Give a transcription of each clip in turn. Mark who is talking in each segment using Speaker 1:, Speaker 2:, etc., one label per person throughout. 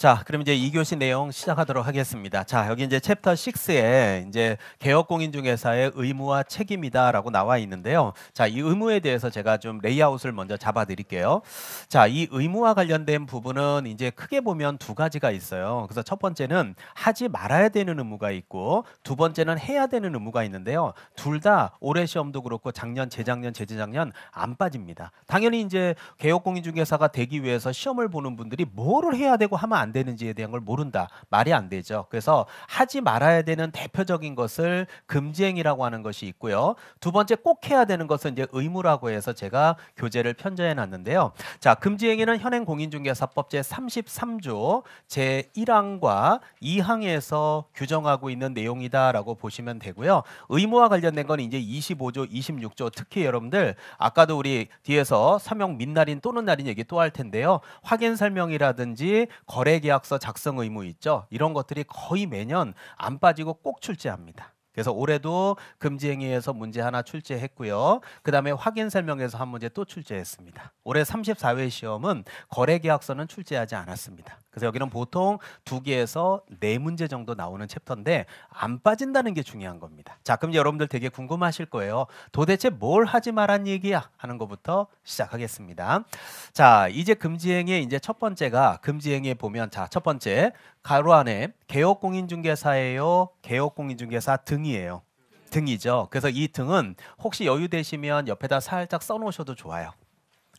Speaker 1: 자, 그럼 이제 이교시 내용 시작하도록 하겠습니다. 자, 여기 이제 챕터 6에 이제 개혁공인중개사의 의무와 책임이다라고 나와 있는데요. 자, 이 의무에 대해서 제가 좀 레이아웃을 먼저 잡아 드릴게요. 자, 이 의무와 관련된 부분은 이제 크게 보면 두 가지가 있어요. 그래서 첫 번째는 하지 말아야 되는 의무가 있고 두 번째는 해야 되는 의무가 있는데요. 둘 다 올해 시험도 그렇고 작년, 재작년, 재재작년 안 빠집니다. 당연히 이제 개혁공인중개사가 되기 위해서 시험을 보는 분들이 뭐를 해야 되고 하면 안안 되는지에 대한 걸 모른다. 말이 안 되죠. 그래서 하지 말아야 되는 대표적인 것을 금지행위라고 하는 것이 있고요. 두 번째 꼭 해야 되는 것은 이제 의무라고 해서 제가 교재를 편제해 놨는데요. 자, 금지행위는 현행 공인중개사법 제 33조 제 1항과 2항에서 규정하고 있는 내용이다라고 보시면 되고요. 의무와 관련된 건 이제 25조, 26조 특히 여러분들 아까도 우리 뒤에서 서명 민날인 또는 날인 얘기 또 할 텐데요. 확인 설명이라든지 거래 계약서 작성 의무 있죠. 이런 것들이 거의 매년 안 빠지고 꼭 출제합니다. 그래서 올해도 금지행위에서 문제 하나 출제했고요. 그 다음에 확인 설명에서 한 문제 또 출제했습니다. 올해 34회 시험은 거래계약서는 출제하지 않았습니다. 그래서 여기는 보통 두 개에서 네 문제 정도 나오는 챕터인데 안 빠진다는 게 중요한 겁니다. 자, 그럼 여러분들 되게 궁금하실 거예요. 도대체 뭘 하지 말란 얘기야 하는 것부터 시작하겠습니다. 자, 이제 금지행위 이제 첫 번째가 금지행위에 보면 자, 첫 번째 가로 안에 개업공인중개사예요. 개업공인중개사 등 등이에요. 등이죠. 그래서 이 등은 혹시 여유 되시면 옆에다 살짝 써놓으셔도 좋아요.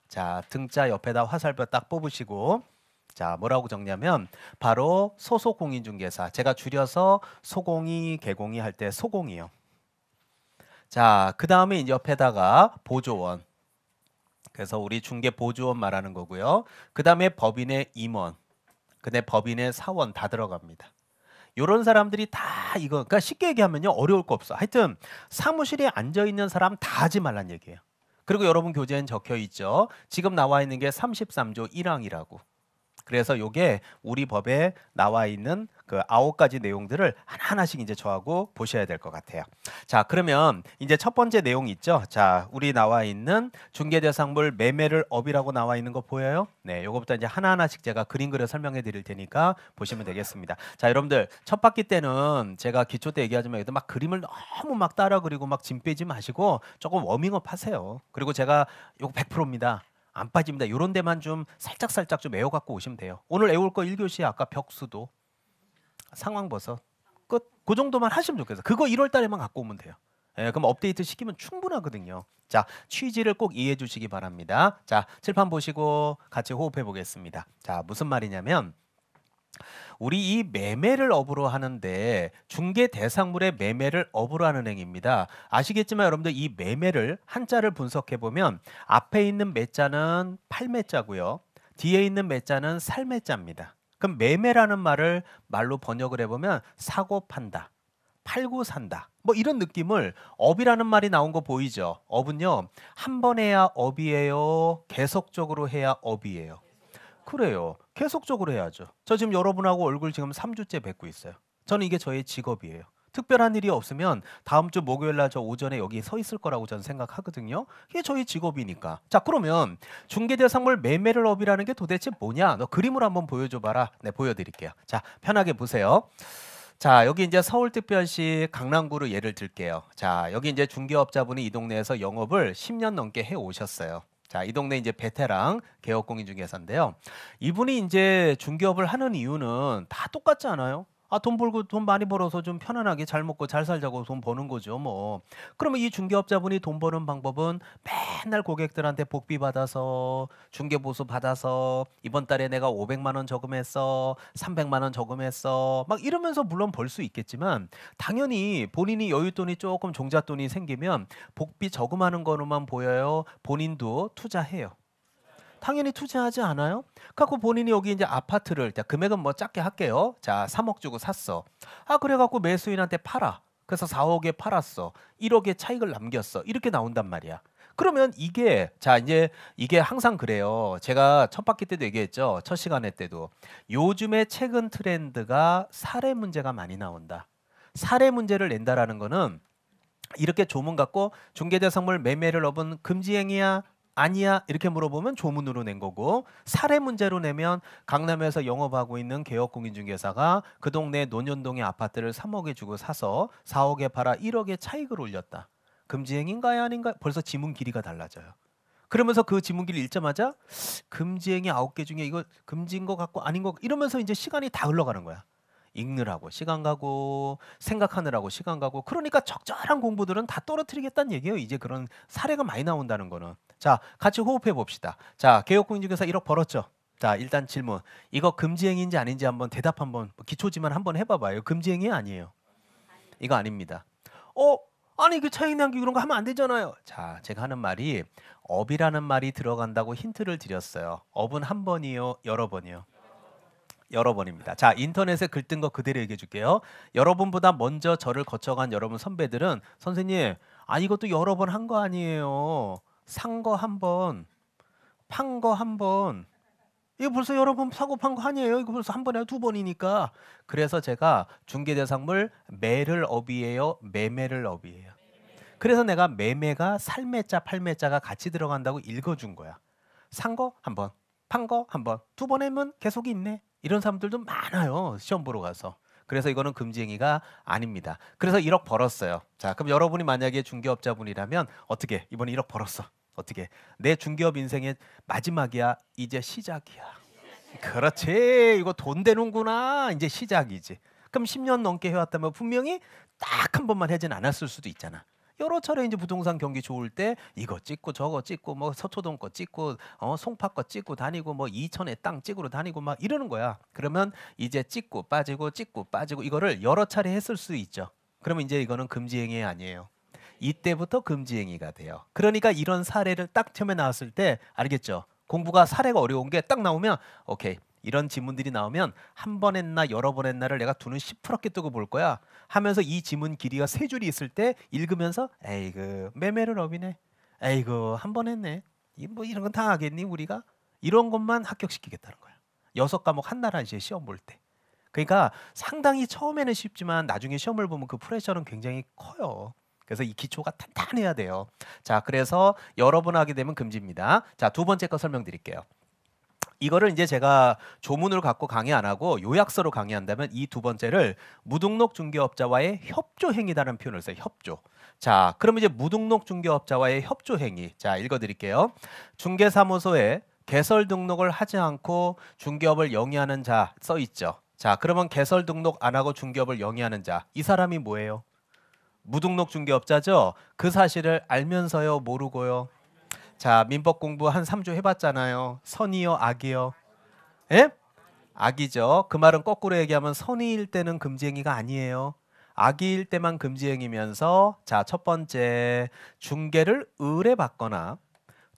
Speaker 1: 자, 등자 옆에다 화살표 딱 뽑으시고 자 뭐라고 적냐면 바로 소속 공인중개사 제가 줄여서 소공이 개공이 할 때 소공이요. 자그 다음에 옆에다가 보조원 그래서 우리 중개 보조원 말하는 거고요. 그 다음에 법인의 임원 근데 법인의 사원 다 들어갑니다. 이런 사람들이 다 이거 그러니까 쉽게 얘기하면요 어려울 거 없어. 하여튼 사무실에 앉아 있는 사람 다 하지 말란 얘기예요. 그리고 여러분 교재엔 적혀 있죠. 지금 나와 있는 게 33조 1항이라고. 그래서 요게 우리 법에 나와 있는 그 아홉 가지 내용들을 하나하나씩 이제 저하고 보셔야 될 것 같아요. 자, 그러면 이제 첫 번째 내용 있죠. 자, 우리 나와 있는 중개 대상물 매매를 업이라고 나와 있는 거 보여요? 네, 요거부터 이제 하나하나씩 제가 그림 그려 설명해 드릴 테니까 보시면 되겠습니다. 자, 여러분들 첫 바퀴 때는 제가 기초 때 얘기하지만 그도막 그림을 너무 막 따라 그리고 막 짐 빼지 마시고 조금 워밍업 하세요. 그리고 제가 요거 100%입니다. 안 빠집니다. 이런 데만 좀 살짝살짝 좀 애워갖고 오시면 돼요. 오늘 애울 거 1교시 에 아까 벽수도 상황버섯 끝. 그 정도만 하시면 좋겠어요. 그거 1월 달에만 갖고 오면 돼요. 예, 그럼 업데이트 시키면 충분하거든요. 자, 취지를 꼭 이해해 주시기 바랍니다. 자, 칠판 보시고 같이 호흡해 보겠습니다. 자, 무슨 말이냐면 우리 이 매매를 업으로 하는데 중개 대상물의 매매를 업으로 하는 행위입니다. 아시겠지만 여러분들 이 매매를 한자를 분석해 보면 앞에 있는 매자는 팔매자고요. 뒤에 있는 매자는 살매자입니다. 그럼 매매라는 말을 말로 번역을 해 보면 사고 판다. 팔고 산다. 뭐 이런 느낌을 업이라는 말이 나온 거 보이죠? 업은요. 한 번 해야 업이에요. 계속적으로 해야 업이에요. 그래요. 계속적으로 해야죠. 저 지금 여러분하고 얼굴 지금 3주째 뵙고 있어요. 저는 이게 저의 직업이에요. 특별한 일이 없으면 다음 주 목요일 날 저 오전에 여기 서 있을 거라고 저는 생각하거든요. 이게 저희 직업이니까. 자, 그러면 중개대상물 매매를 업이라는 게 도대체 뭐냐? 너 그림을 한번 보여줘 봐라. 네, 보여 드릴게요. 자, 편하게 보세요. 자, 여기 이제 서울특별시 강남구로 예를 들게요. 자, 여기 이제 중개업자분이 이 동네에서 영업을 10년 넘게 해 오셨어요. 자, 이 동네 이제 베테랑 개업공인 중개사인데요. 이분이 이제 중개업을 하는 이유는 다 똑같지 않아요? 아, 돈 벌고 돈 많이 벌어서 좀 편안하게 잘 먹고 잘 살자고 돈 버는 거죠, 뭐. 그러면 이 중개업자분이 돈 버는 방법은 맨날 고객들한테 복비 받아서 중개 보수 받아서 이번 달에 내가 500만 원 저금했어. 300만 원 저금했어. 막 이러면서 물론 벌 수 있겠지만 당연히 본인이 여윳돈이 조금 종잣돈이 생기면 복비 저금하는 거로만 보여요. 본인도 투자해요. 당연히 투자하지 않아요? 갖고 본인이 여기 이제 아파트를 자, 금액은 뭐 작게 할게요. 자, 3억 주고 샀어. 아, 그래 갖고 매수인한테 팔아. 그래서 4억에 팔았어. 1억의 차익을 남겼어. 이렇게 나온단 말이야. 그러면 이게 자 이제 이게 항상 그래요. 제가 첫 바퀴 때도 얘기했죠. 첫 시간에 때도 요즘에 최근 트렌드가 사례 문제가 많이 나온다. 사례 문제를 낸다라는 거는 이렇게 조문 갖고 중개자 선물 매매를 업은 금지행위야 아니야 이렇게 물어보면 조문으로 낸 거고 사례 문제로 내면 강남에서 영업하고 있는 개업공인중개사가 그 동네 논현동의 아파트를 3억에 주고 사서 4억에 팔아 1억의 차익을 올렸다. 금지행인가요 아닌가? 벌써 지문 길이가 달라져요. 그러면서 그지문길를 읽자마자 금지행이 9개 중에 이거 금지인 것 같고 아닌 것 이러면서 이제 시간이 다 흘러가는 거야. 읽느라고 시간 가고 생각하느라고 시간 가고 그러니까 적절한 공부들은 다 떨어뜨리겠다는 얘기예요. 이제 그런 사례가 많이 나온다는 거는. 자, 같이 호흡해 봅시다. 자, 개혁공인중개사 1억 벌었죠. 자, 일단 질문. 이거 금지행인지 아닌지 한번 대답 한번 뭐 기초지만 한번 해 봐봐요. 금지행이 아니에요. 이거 아닙니다. 어, 아니 그 차익 남기 그런 거 하면 안 되잖아요. 자, 제가 하는 말이 업이라는 말이 들어간다고 힌트를 드렸어요. 업은 한 번이요, 여러 번이요. 여러 번입니다. 자, 인터넷에 글뜬 거 그대로 얘기해 줄게요. 여러분보다 먼저 저를 거쳐간 여러분 선배들은 선생님, 아 이것도 여러 번 한 거 아니에요. 산 거 한 번, 판 거 한 번. 이거 벌써 여러 번 사고 판 거 아니에요. 이거 벌써 한 번에 두 번이니까. 그래서 제가 중개 대상물 매를 업이에요. 매매를 업이에요. 그래서 내가 매매가 살매자 팔매자가 같이 들어간다고 읽어준 거야. 산 거 한 번, 판 거 한 번, 두번 하면 계속 있네. 이런 사람들도 많아요. 시험 보러 가서. 그래서 이거는 금지행위가 아닙니다. 그래서 1억 벌었어요. 자, 그럼 여러분이 만약에 중개업자분이라면 어떻게 이번에 1억 벌었어? 어떻게 내 중개업 인생의 마지막이야? 이제 시작이야. 그렇지. 이거 돈 되는구나. 이제 시작이지. 그럼 10년 넘게 해왔다면 분명히 딱 한 번만 해진 않았을 수도 있잖아. 여러 차례 이제 부동산 경기 좋을 때 이거 찍고 저거 찍고 뭐 서초동 거 찍고 어 송파 거 찍고 다니고 뭐 이천에 땅 찍으러 다니고 막 이러는 거야. 그러면 이제 찍고 빠지고 찍고 빠지고 이거를 여러 차례 했을 수 있죠. 그러면 이제 이거는 금지행위 아니에요. 이때부터 금지행위가 돼요. 그러니까 이런 사례를 딱 처음에 나왔을 때 알겠죠. 공부가 사례가 어려운 게 딱 나오면 오케이 이런 지문들이 나오면 한 번 했나 여러 번 했나를 내가 두눈 시퍼렇게 뜨고 볼 거야 하면서 이 지문 길이가 세 줄이 있을 때 읽으면서 에이 그 매매를 업이네 에이 그한 번 했네 뭐 이런 건 다 하겠니 우리가 이런 것만 합격시키겠다는 거야 여섯 과목 한나라시에 시험 볼 때 그러니까 상당히 처음에는 쉽지만 나중에 시험을 보면 그 프레셔는 굉장히 커요 그래서 이 기초가 탄탄해야 돼요. 자, 그래서 여러 번 하게 되면 금지입니다. 자, 두 번째 거 설명드릴게요. 이거를 이제 제가 조문을 갖고 강의 안 하고 요약서로 강의한다면 이 두 번째를 무등록 중개업자와의 협조 행위다라는 표현을 써요. 협조. 자, 그럼 이제 무등록 중개업자와의 협조 행위. 자, 읽어 드릴게요. 중개사무소에 개설 등록을 하지 않고 중개업을 영위하는 자 써 있죠. 자, 그러면 개설 등록 안 하고 중개업을 영위하는 자. 이 사람이 뭐예요? 무등록 중개업자죠. 그 사실을 알면서요, 모르고요. 자, 민법 공부 한 3주 해봤잖아요. 선이요, 악이요. 예? 악이죠. 그 말은 거꾸로 얘기하면 선의일 때는 금지행위가 아니에요. 악의일 때만 금지행위면서 자, 첫 번째 중개를 의뢰받거나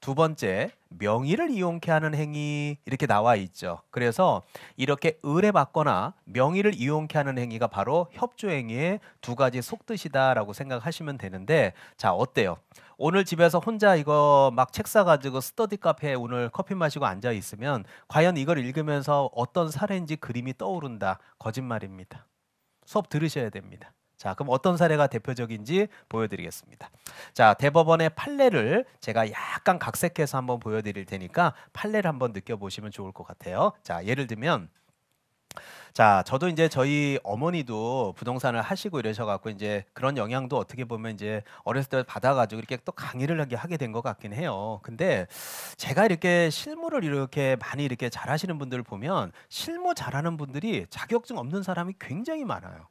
Speaker 1: 두 번째 명의를 이용케 하는 행위 이렇게 나와 있죠. 그래서 이렇게 의뢰받거나 명의를 이용케 하는 행위가 바로 협조행위의 두 가지 속뜻이다라고 생각하시면 되는데 자 어때요? 오늘 집에서 혼자 이거 막 책 사가지고 스터디 카페에 오늘 커피 마시고 앉아 있으면 과연 이걸 읽으면서 어떤 사례인지 그림이 떠오른다. 거짓말입니다. 수업 들으셔야 됩니다. 자, 그럼 어떤 사례가 대표적인지 보여드리겠습니다. 자, 대법원의 판례를 제가 약간 각색해서 한번 보여드릴 테니까 판례를 한번 느껴보시면 좋을 것 같아요. 자, 예를 들면 자, 저도 이제 저희 어머니도 부동산을 하시고 이러셔 갖고 이제 그런 영향도 어떻게 보면 이제 어렸을 때 받아 가지고 이렇게 또 강의를 하게 하게 된 것 같긴 해요. 근데 제가 이렇게 실무를 이렇게 많이 이렇게 잘 하시는 분들 을 보면 실무 잘하는 분들이 자격증 없는 사람이 굉장히 많아요.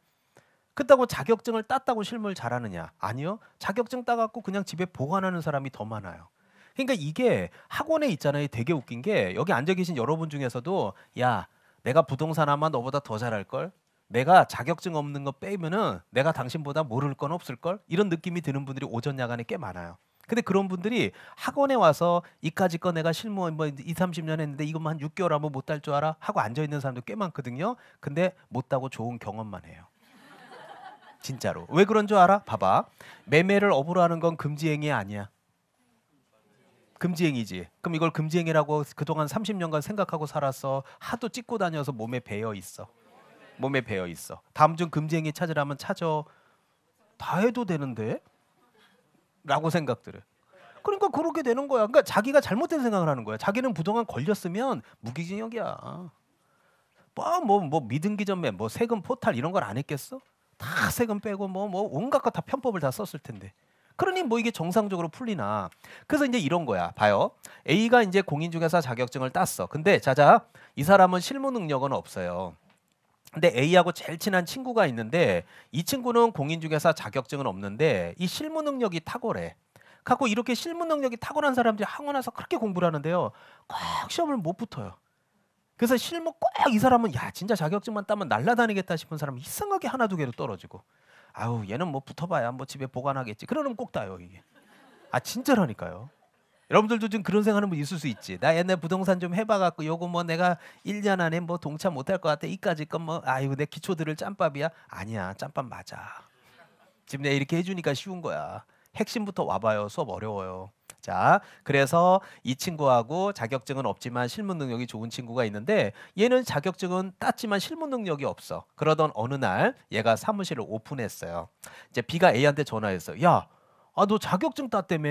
Speaker 1: 그렇다고 자격증을 땄다고 실무를 잘하느냐? 아니요. 자격증 따갖고 그냥 집에 보관하는 사람이 더 많아요. 그러니까 이게 학원에 있잖아요. 되게 웃긴 게 여기 앉아 계신 여러분 중에서도 야 내가 부동산 아마 너보다 더 잘할 걸. 내가 자격증 없는 거 빼면은 내가 당신보다 모를 건 없을 걸. 이런 느낌이 드는 분들이 오전 야간에 꽤 많아요. 근데 그런 분들이 학원에 와서 이까지 거 내가 실무 뭐 2, 30년 했는데 이것만 뭐 한 6개월 하면 못딸 줄 알아 하고 앉아 있는 사람도 꽤 많거든요. 근데 못 따고 좋은 경험만 해요. 진짜로. 왜 그런 줄 알아? 봐봐. 매매를 업으로 하는 건 금지 행위 아니야. 금지행위지. 그럼 이걸 금지행위라고 그동안 30년간 생각하고 살았어. 하도 찍고 다녀서 몸에 배어 있어. 몸에 배어 있어. 다음 중 금지행위 찾으라면 찾아. 다 해도 되는데? 라고 생각들을. 그러니까 그렇게 되는 거야. 그러니까 자기가 잘못된 생각을 하는 거야. 자기는 부동안 걸렸으면 무기징역이야. 뭐뭐뭐 뭐, 뭐 미등기점매, 뭐, 뭐 세금 포탈 이런 걸 안 했겠어? 다 세금 빼고 뭐뭐 뭐 온갖 거 다 편법을 다 썼을 텐데. 그러니 뭐 이게 정상적으로 풀리나. 그래서 이제 이런 거야. 봐요. A가 이제 공인중개사 자격증을 땄어. 근데 자자 이 사람은 실무 능력은 없어요. 근데 A하고 제일 친한 친구가 있는데 이 친구는 공인중개사 자격증은 없는데 이 실무 능력이 탁월해. 갖고 이렇게 실무 능력이 탁월한 사람들이 학원 와서 그렇게 공부를 하는데요. 꼭 시험을 못 붙어요. 그래서 실무 꼭 이 사람은 야 진짜 자격증만 따면 날라다니겠다 싶은 사람은 이상하게 하나 두 개로 떨어지고 아우 얘는 뭐 붙어봐야 뭐 집에 보관하겠지. 그러면 꼭 따요 이게. 아 진짜라니까요. 여러분들도 지금 그런 생각하는 분 있을 수 있지. 나 옛날 부동산 좀 해봐갖고 요거 뭐 내가 1년 안에 뭐 동차 못할 것 같아. 이까지 건 뭐 아유 내 기초들을 짬밥이야. 아니야 짬밥 맞아. 지금 내가 이렇게 해주니까 쉬운 거야. 핵심부터 와봐요. 수업 어려워요. 자, 그래서 이 친구하고 자격증은 없지만 실무 능력이 좋은 친구가 있는데 얘는 자격증은 땄지만 실무 능력이 없어. 그러던 어느 날 얘가 사무실을 오픈했어요. 이제 B가 A한테 전화했어. 야, 아 너 자격증 땄다며.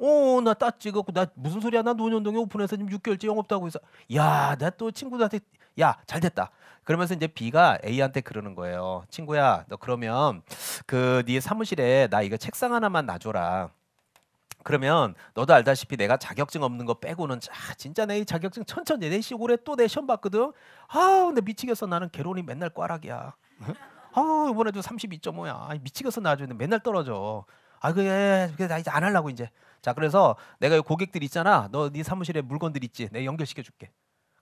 Speaker 1: 어, 나 땄지. 그거나 무슨 소리야. 나 노년동에 오픈해서 지금 6개월째 영업도 고 있어. 야, 나 또 친구들한테 야, 잘 됐다. 그러면서 이제 B가 A한테 그러는 거예요. 친구야, 너 그러면 그 네 사무실에 나 이거 책상 하나만 놔줘라. 그러면 너도 알다시피 내가 자격증 없는 거 빼고는 자, 진짜 내 자격증 천천히 내시고 올해 또내 시험 봤거든. 아, 근데 미치겠어. 나는 개론이 맨날 꽈락이야. 아, 이번에도 32.5야. 아, 미치겠어. 나중에 맨날 떨어져. 아, 그게 그래, 나 이제 안 하려고 이제. 자, 그래서 내가 고객들 있잖아. 너 네 사무실에 물건들 있지. 내가 연결시켜 줄게.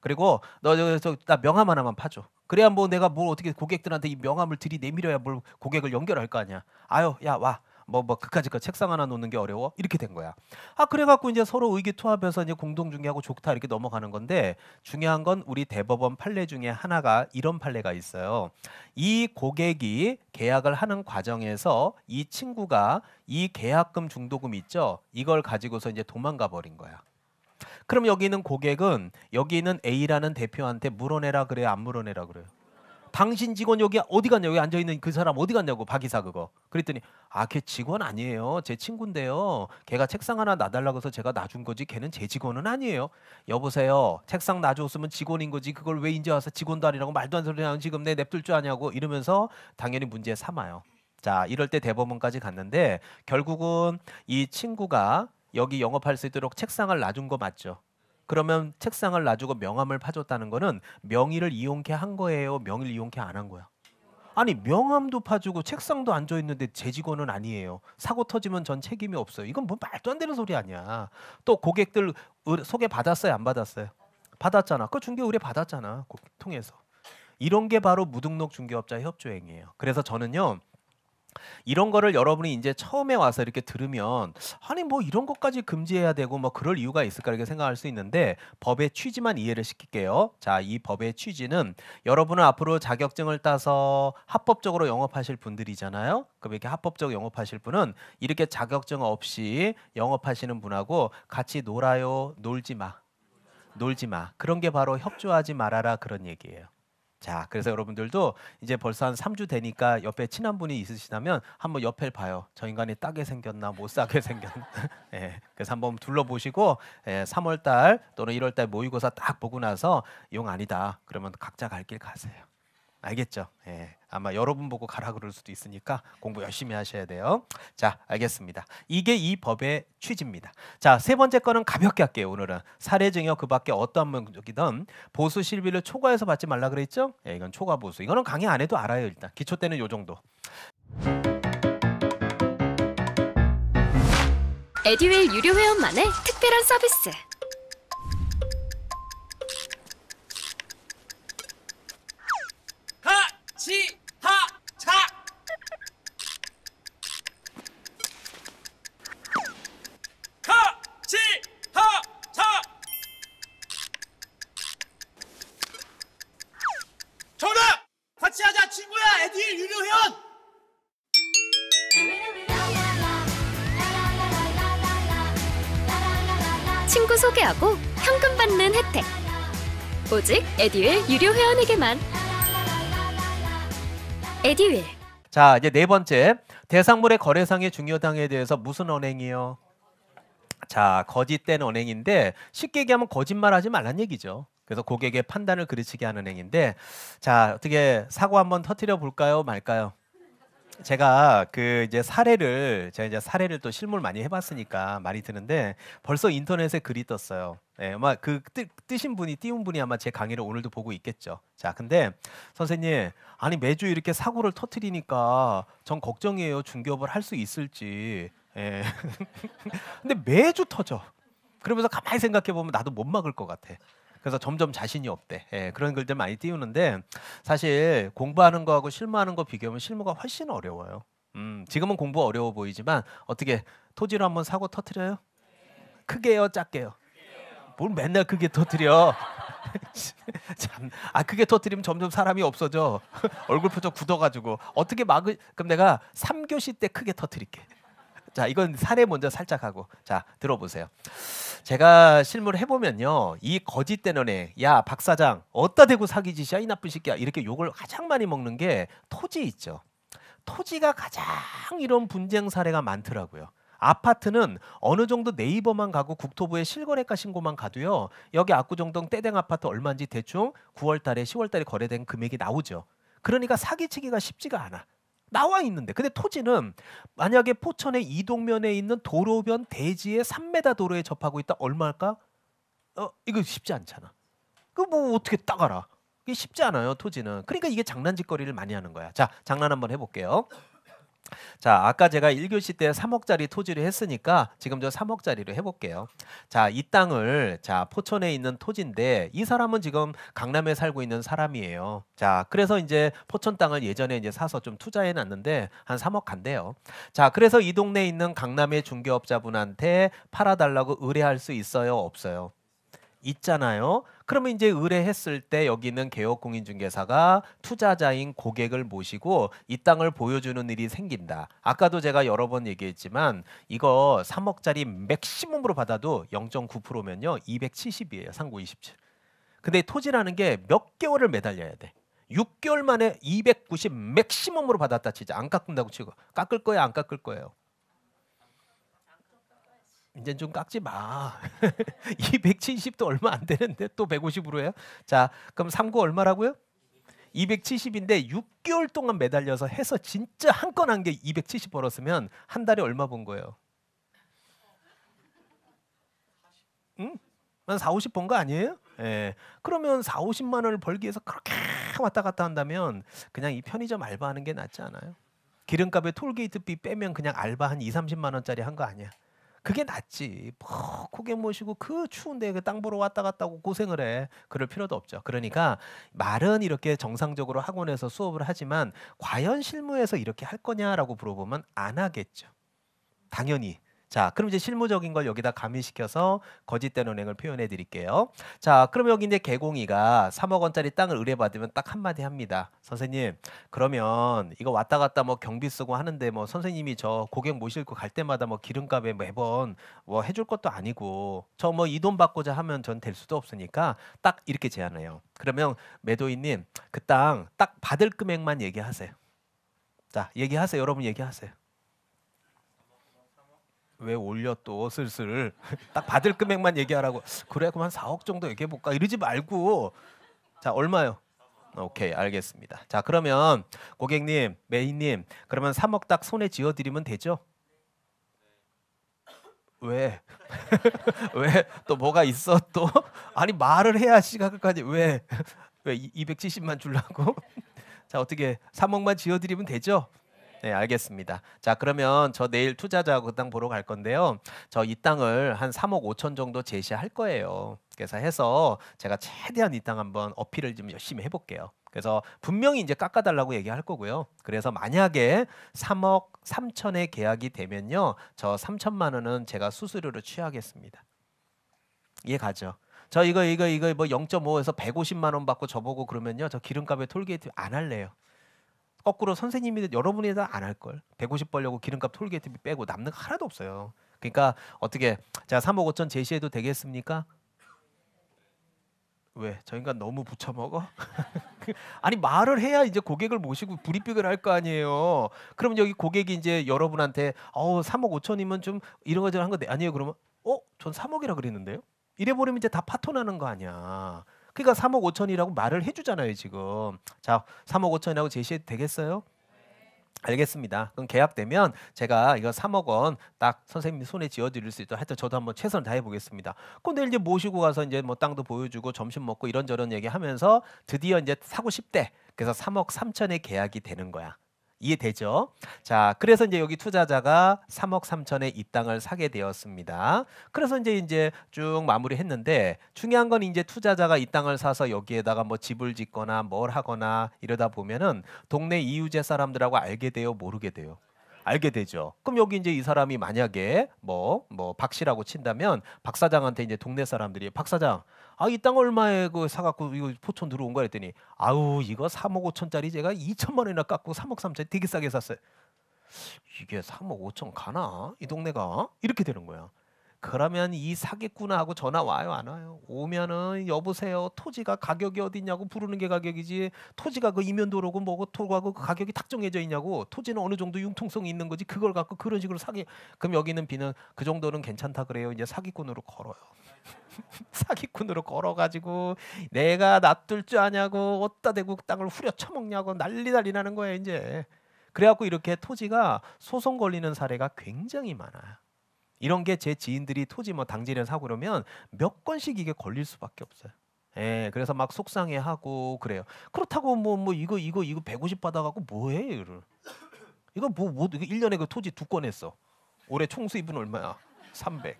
Speaker 1: 그리고 너저나 명함 하나만 파줘. 그래야 뭐 내가 뭘 어떻게 고객들한테 이 명함을 들이 내밀어야 뭘 고객을 연결할 거 아니야. 아유, 야 와. 뭐뭐 뭐, 그까짓 거 책상 하나 놓는 게 어려워 이렇게 된 거야. 아 그래갖고 이제 서로 의기투합해서 이제 공동 중개하고 좋다 이렇게 넘어가는 건데 중요한 건 우리 대법원 판례 중에 하나가 이런 판례가 있어요. 이 고객이 계약을 하는 과정에서 이 친구가 이 계약금 중도금 있죠. 이걸 가지고서 이제 도망가 버린 거야. 그럼 여기 있는 고객은 여기 있는 A라는 대표한테 물어내라 그래요, 안 물어내라 그래요? 당신 직원 여기 어디 갔냐 여기 앉아 있는 그 사람 어디 갔냐고 박이사 그거 그랬더니 아 걔 직원 아니에요 제 친구인데요 걔가 책상 하나 놔달라고 해서 제가 놔준 거지 걔는 제 직원은 아니에요 여보세요 책상 놔줬으면 직원인 거지 그걸 왜 이제 와서 직원도 아니라고 말도 안 되는 소리 하는 지금 내 냅둘 줄 아냐고 이러면서 당연히 문제 삼아요 자 이럴 때 대법원까지 갔는데 결국은 이 친구가 여기 영업할 수 있도록 책상을 놔준 거 맞죠 그러면 책상을 놔주고 명함을 파줬다는 거는 명의를 이용케 한 거예요. 명의를 이용케 안 한 거야. 아니 명함도 파주고 책상도 앉아 있는데 제 직원은 아니에요. 사고 터지면 전 책임이 없어요. 이건 뭐 말도 안 되는 소리 아니야. 또 고객들 소개 받았어요, 안 받았어요? 받았잖아. 그 중개 의뢰 받았잖아. 통해서. 이런 게 바로 무등록 중개업자 협조행위예요. 그래서 저는요. 이런 거를 여러분이 이제 처음에 와서 이렇게 들으면 아니 뭐 이런 것까지 금지해야 되고 뭐 그럴 이유가 있을까 이렇게 생각할 수 있는데 법의 취지만 이해를 시킬게요. 자, 이 법의 취지는 여러분은 앞으로 자격증을 따서 합법적으로 영업하실 분들이잖아요. 그럼 이렇게 합법적 영업하실 분은 이렇게 자격증 없이 영업하시는 분하고 같이 놀아요. 놀지 마. 놀지 마. 그런 게 바로 협조하지 말아라 그런 얘기예요. 자, 그래서 여러분들도 이제 벌써 한 3주 되니까 옆에 친한 분이 있으시다면 한번 옆에 봐요. 저 인간이 따게 생겼나 못 싸게 생겼나. 예, 그래서 한번 둘러보시고 예, 3월달 또는 1월달 모의고사 딱 보고 나서 용 아니다. 그러면 각자 갈 길 가세요. 알겠죠? 예. 아마 여러분 보고 가라 그럴 수도 있으니까 공부 열심히 하셔야 돼요. 자, 알겠습니다. 이게 이 법의 취지입니다. 자, 세 번째 거는 가볍게 할게요. 오늘은 사례증여 그 밖에 어떠한 목적이든 보수 실비를 초과해서 받지 말라 그랬죠? 예, 이건 초과 보수. 이거는 강의 안 해도 알아요, 일단. 기초 때는 요 정도. 에듀윌 유료 회원만의 특별한 서비스. 시하착 하시하착 정 같이 하자 친구야 에디 유료회원 친구 소개하고 현금 받는 혜택 오직 에듀의 유료 회원에게만 에디윌. 자, 이제 네 번째. 대상물의 거래상의 중요당에 대해서 무슨 언행이요? 자, 거짓된 언행인데 쉽게 얘기하면 거짓말하지 말란 얘기죠. 그래서 고객의 판단을 그르치게 하는 행인데 자, 어떻게 사고 한번 터트려 볼까요, 말까요? 제가 그 이제 사례를 제가 이제 사례를 또 실물 많이 해봤으니까 많이 드는데 벌써 인터넷에 글이 떴어요. 예, 아마 그 뜨, 뜨신 분이 띄운 분이 아마 제 강의를 오늘도 보고 있겠죠. 자, 근데 선생님 아니 매주 이렇게 사고를 터트리니까 전 걱정이에요. 중개업을 할 수 있을지. 예. 근데 매주 터져. 그러면서 가만히 생각해 보면 나도 못 막을 것 같아. 그래서 점점 자신이 없대. 예, 그런 글들 많이 띄우는데 사실 공부하는 거하고 실무하는 거 비교하면 실무가 훨씬 어려워요. 음, 지금은 공부 어려워 보이지만 어떻게 토지로 한번 사고 터트려요? 크게요, 작게요. 뭘 맨날 크게 터트려? 참, 아크게터트리면 점점 사람이 없어져. 얼굴 표정 굳어가지고 어떻게 막을? 그럼 내가 3교시 때 크게 터트릴게 자, 이건 사례 먼저 살짝 하고 자 들어보세요. 제가 실무를 해보면요, 이 거짓 대년에 야 박사장 어따 대고 사기 지이이 나쁜 새끼야 이렇게 욕을 가장 많이 먹는 게 토지 있죠. 토지가 가장 이런 분쟁 사례가 많더라고요. 아파트는 어느 정도 네이버만 가고 국토부에 실거래가 신고만 가도요. 여기 압구정동 떼댕 아파트 얼마인지 대충 9월 달에 10월 달에 거래된 금액이 나오죠. 그러니까 사기치기가 쉽지가 않아. 나와 있는데 근데 토지는 만약에 포천의 이동면에 있는 도로변 대지의 3m 도로에 접하고 있다 얼마일까? 어 이거 쉽지 않잖아. 그 뭐 어떻게 딱 알아? 이게 쉽지 않아요 토지는. 그러니까 이게 장난짓거리를 많이 하는 거야. 자 장난 한번 해볼게요. 자, 아까 제가 1교시 때 3억짜리 토지를 했으니까 지금 저 3억짜리로 해볼게요. 자, 이 땅을 자 포천에 있는 토지인데 이 사람은 지금 강남에 살고 있는 사람이에요. 자, 그래서 이제 포천 땅을 예전에 이제 사서 좀 투자해 놨는데 한 3억 간대요. 자, 그래서 이 동네에 있는 강남의 중개업자분한테 팔아달라고 의뢰할 수 있어요, 없어요? 있잖아요. 그러면 이제 의뢰했을 때 여기는 개업 공인중개사가 투자자인 고객을 모시고 이 땅을 보여주는 일이 생긴다. 아까도 제가 여러 번 얘기했지만 이거 3억짜리 맥시멈으로 받아도 0.9%면요 270이에요 상고 27. 근데 토지라는 게 몇 개월을 매달려야 돼. 6개월 만에 290 맥시멈으로 받았다 치자. 안 깎는다고 치고 깎을 거야 안 깎을 거예요. 이제 좀 깎지 마. 2 7 0도 얼마 안 되는데 또 150으로 해요? 자, 그럼 삼구 얼마라고요? 270인데 6개월 동안 매달려서 해서 진짜 한 건 한 게 270 벌었으면 한 달에 얼마 번 거예요? 응? 한 4, 50번거 아니에요? 예. 그러면 4, 50만 원을 벌기 위해서 그렇게 왔다 갔다 한다면 그냥 이 편의점 알바하는 게 낫지 않아요? 기름값에 톨게이트비 빼면 그냥 알바 한 2, 30만 원짜리 한 거 아니야? 그게 낫지. 뭐 고객 모시고 그 추운데 그 땅 보러 왔다 갔다 고 고생을 해. 그럴 필요도 없죠. 그러니까 말은 이렇게 정상적으로 학원에서 수업을 하지만 과연 실무에서 이렇게 할 거냐라고 물어보면 안 하겠죠. 당연히 자, 그럼 이제 실무적인 걸 여기다 가미시켜서 거짓된 은행을 표현해 드릴게요. 자, 그럼 여기 이제 개공이가 3억 원짜리 땅을 의뢰받으면 딱 한마디 합니다. 선생님, 그러면 이거 왔다 갔다 뭐 경비 쓰고 하는데 뭐 선생님이 저 고객 모시고 갈 때마다 뭐 기름값에 매번 뭐 해줄 것도 아니고 저 뭐 이 돈 받고자 하면 전 될 수도 없으니까 딱 이렇게 제안해요. 그러면 매도인님 그 땅 딱 받을 금액만 얘기하세요. 자, 얘기하세요. 여러분 얘기하세요. 왜 올려 또 슬슬 딱 받을 금액만 얘기하라고 그래 그만 4억 정도 얘기해 볼까 이러지 말고 자 얼마요? 오케이 알겠습니다. 자 그러면 고객님 메인님 그러면 3억 딱 손에 쥐어드리면 되죠? 왜? 왜? 또 뭐가 있어 또? 아니 말을 해야 시각까지 왜? 왜 270만 주려고? 자 어떻게 3억만 쥐어드리면 되죠? 네, 알겠습니다. 자, 그러면 저 내일 투자자그 땅 보러 갈 건데요. 저 이 땅을 한 3억 5천 정도 제시할 거예요. 그래서 해서 제가 최대한 이 땅 한번 어필을 좀 열심히 해볼게요. 그래서 분명히 이제 깎아달라고 얘기할 거고요. 그래서 만약에 3억 3천에 계약이 되면요, 저 3천만 원은 제가 수수료로 취하겠습니다. 이해 가죠? 저 이거 이거 이거 뭐 0.5에서 150만 원 받고 저보고 그러면요, 저 기름값에 톨게이트 안 할래요. 거꾸로 선생님이 여러분이 다 안 할 걸. 150 벌려고 기름값 톨게이트비 빼고 남는 거 하나도 없어요. 그러니까 어떻게 자 3억 5천 제시해도 되겠습니까? 왜? 저 인간 너무 부쳐먹어? 아니 말을 해야 이제 고객을 모시고 브리핑을 할 거 아니에요. 그럼 여기 고객이 이제 여러분한테 어우 3억 5천이면 좀 이런거 저런 한거 아니에요? 그러면 어? 전 3억이라 그랬는데요? 이래버리면 이제 다 파토 나는 거 아니야. 그러니까 3억 5천이라고 말을 해주잖아요 지금. 자 3억 5천이라고 제시 되겠어요? 알겠습니다. 그럼 계약되면 제가 이거 3억 원 딱 선생님 손에 쥐어드릴 수 있도록 하여튼 저도 한번 최선을 다해 보겠습니다. 근데 이제 모시고 가서 이제 뭐 땅도 보여주고 점심 먹고 이런저런 얘기하면서 드디어 이제 사고 싶대. 그래서 3억 3천에 계약이 되는 거야. 이해되죠? 자, 그래서 이제 여기 투자자가 3억 3천에 이 땅을 사게 되었습니다. 그래서 이제 이제 쭉 마무리했는데 중요한 건 이제 투자자가 이 땅을 사서 여기에다가 뭐 집을 짓거나 뭘 하거나 이러다 보면은 동네 이웃의 사람들하고 알게 돼요, 모르게 돼요. 알게 되죠. 그럼 여기 이제 이 사람이 만약에 뭐뭐 뭐 박씨라고 친다면 박 사장한테 이제 동네 사람들이 박 사장 아이땅 얼마에 그 사갖고 이거 포천 들어온 거야 했더니 아우 이거 3억 5천짜리 제가 2천만 원이나 깎고 3억 3천 되게 싸게 샀어요. 이게 3억 5천 가나 이 동네가 이렇게 되는 거야. 그러면 이사기꾼 하고 전화 와요 안 와요 오면은 여보세요 토지가 가격이 어디냐고 부르는 게 가격이지 토지가 그 이면도로고 뭐고 토하고 그 가격이 탁 정해져 있냐고 토지는 어느 정도 융통성이 있는 거지 그걸 갖고 그런 식으로 사기 그럼 여기 는 비는 그 정도는 괜찮다 그래요 이제 사기꾼으로 걸어요 사기꾼으로 걸어가지고 내가 놔둘 줄 아냐고 어따 대고 땅을 후려쳐먹냐고 난리 난리 나는 거야 이제 그래갖고 이렇게 토지가 소송 걸리는 사례가 굉장히 많아요 이런 게 제 지인들이 토지 뭐 당진에 사고 그러면 몇 건씩 이게 걸릴 수밖에 없어요 예, 그래서 막 속상해하고 그래요. 그렇다고 뭐뭐 뭐 이거 이거 이거 150 받아갖고 뭐해 이를? 거 이거 뭐뭐 뭐, 이거 1년에 그 토지 두 건 했어. 올해 총수입은 얼마야? 300.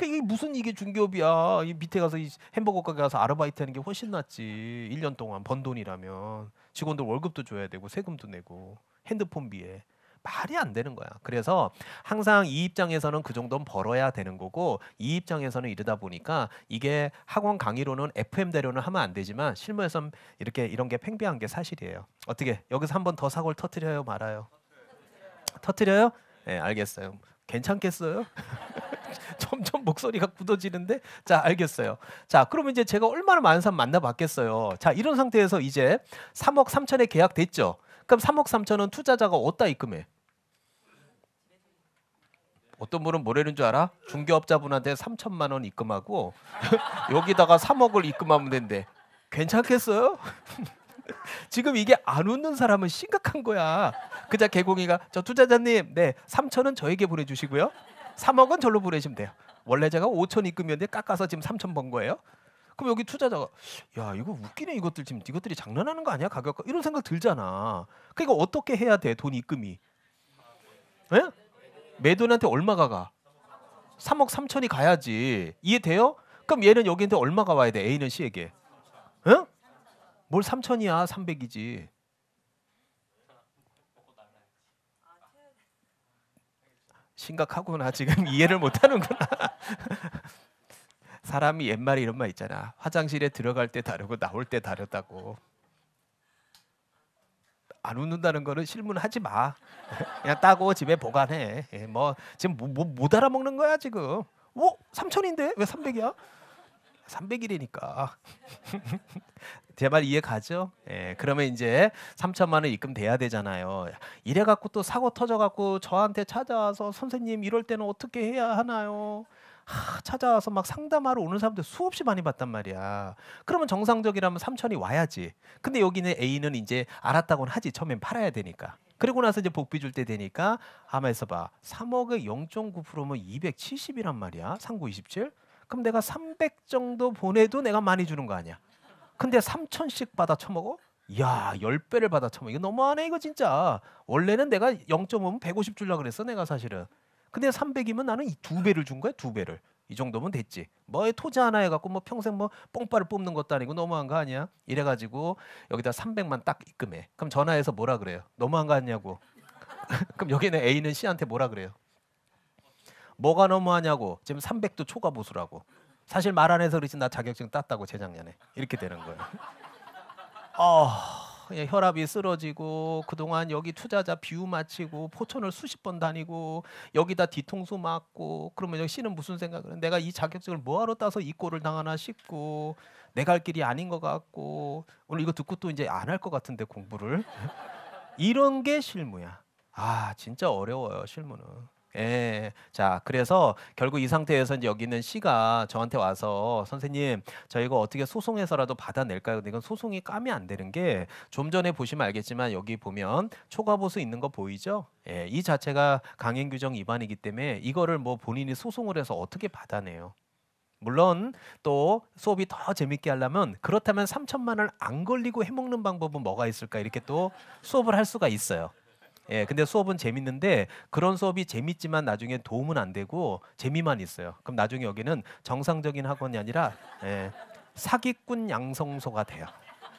Speaker 1: 그러니까 이게 무슨 이게 중개업이야. 이 밑에 가서 이 햄버거 가게 가서 아르바이트 하는 게 훨씬 낫지. 1년 동안 번 돈이라면 직원들 월급도 줘야 되고 세금도 내고 핸드폰비에 말이 안 되는 거야. 그래서 항상 이 입장에서는 그 정도는 벌어야 되는 거고 이 입장에서는 이러다 보니까 이게 학원 강의로는 FM 대로는 하면 안 되지만 실무에선 이렇게 이런 게 팽배한 게 사실이에요. 어떻게 여기서 한 번 더 사고를 터트려요, 말아요. 터트려요? 네, 알겠어요. 괜찮겠어요? 점점 목소리가 굳어지는데 자 알겠어요. 자 그러면 이제 제가 얼마나 많은 사람 만나봤겠어요. 자 이런 상태에서 이제 3억 3천에 계약됐죠. 그럼 3억 3천은 투자자가 어디다 입금해? 어떤 분은 뭐라는 줄 알아? 중개업자분한테 3천만 원 입금하고 여기다가 3억을 입금하면 된대. 괜찮겠어요? 지금 이게 안 웃는 사람은 심각한 거야. 그자 개공이가 저 투자자님, 네, 3천은 저에게 보내주시고요. 3억은 절로 보내시면 돼요. 원래 제가 5천 입금이었는데 깎아서 지금 3천 번 거예요. 그럼 여기 투자자가 야 이거 웃기네 이것들 지금 이것들이 장난하는 거 아니야 가격 이런 생각 들잖아. 그러니까 어떻게 해야 돼 돈 입금이? 예? 매도인한테 얼마가 가? 3억 3천이 가야지 이해돼요? 그럼 얘는 여기한테 얼마가 와야 돼? A는 C에게? 응? 뭘 3천이야 300이지. 심각하구나. 지금 이해를 못하는구나. 사람이 옛말에 이런 말 있잖아. 화장실에 들어갈 때 다르고 나올 때 다르다고. 안 웃는다는 거는 실문하지 마. 그냥 따고 집에 보관해. 예, 뭐 지금 뭐, 뭐, 못 알아먹는 거야 지금. 오 어? 삼천인데 왜 삼백이야? 300일이니까. 제발 이해 가죠? 예, 그러면 이제 3천만 원 입금돼야 되잖아요. 이래 갖고 또 사고 터져 갖고 저한테 찾아와서 선생님 이럴 때는 어떻게 해야 하나요? 하, 찾아와서 막 상담하러 오는 사람들 수없이 많이 봤단 말이야. 그러면 정상적이라면 3천이 와야지. 근데 여기는 A는 이제 알았다고는 하지. 처음엔 팔아야 되니까. 그리고 나서 이제 복비 줄 때 되니까 아마 해서 봐. 3억에 0.9%면 270이란 말이야. 상구 27. 그럼 내가 300 정도 보내도 내가 많이 주는 거 아니야. 근데 3천씩 받아 처먹어? 야, 10배를 받아 처먹어. 이거 너무하네 이거 진짜. 원래는 내가 0.5면 150 주려고 그랬어 내가 사실은. 근데 300이면 나는 이 두 배를 준 거야, 두 배를. 이 정도면 됐지. 뭐에 토지 하나 해갖고 뭐 평생 뭐 뽕빠를 뽑는 것도 아니고 너무한 거 아니야? 이래가지고 여기다 300만 딱 입금해. 그럼 전화해서 뭐라 그래요? 너무한 거 아니냐고. 그럼 여기는 A는 C한테 뭐라 그래요? 뭐가 너무하냐고 지금 300도 초과 보수라고 사실 말 안 해서 그렇지 나 자격증 땄다고 재작년에 이렇게 되는 거예요. 어, 혈압이 쓰러지고 그동안 여기 투자자 비유 맞히고 포천을 수십 번 다니고 여기다 뒤통수 맞고 그러면 여기 씨는 무슨 생각을 내가 이 자격증을 뭐하러 따서 이 꼴을 당하나 싶고 내갈 길이 아닌 것 같고 오늘 이거 듣고 또 이제 안 할 것 같은데 공부를 이런 게 실무야. 아 진짜 어려워요 실무는. 예. 자, 그래서 결국 이 상태에서 이제 여기 있는 씨가 저한테 와서 선생님, 저희가 어떻게 소송해서라도 받아낼까요? 근데 이건 소송이 까면 안 되는 게 좀 전에 보시면 알겠지만 여기 보면 초과보수 있는 거 보이죠? 예. 이 자체가 강행 규정 위반이기 때문에 이거를 뭐 본인이 소송을 해서 어떻게 받아내요? 물론 또 수업이 더 재밌게 하려면 그렇다면 3천만 원안 걸리고 해먹는 방법은 뭐가 있을까 이렇게 또 수업을 할 수가 있어요. 예, 근데 수업은 재밌는데 그런 수업이 재밌지만 나중에 도움은 안 되고 재미만 있어요. 그럼 나중에 여기는 정상적인 학원이 아니라 예, 사기꾼 양성소가 돼요.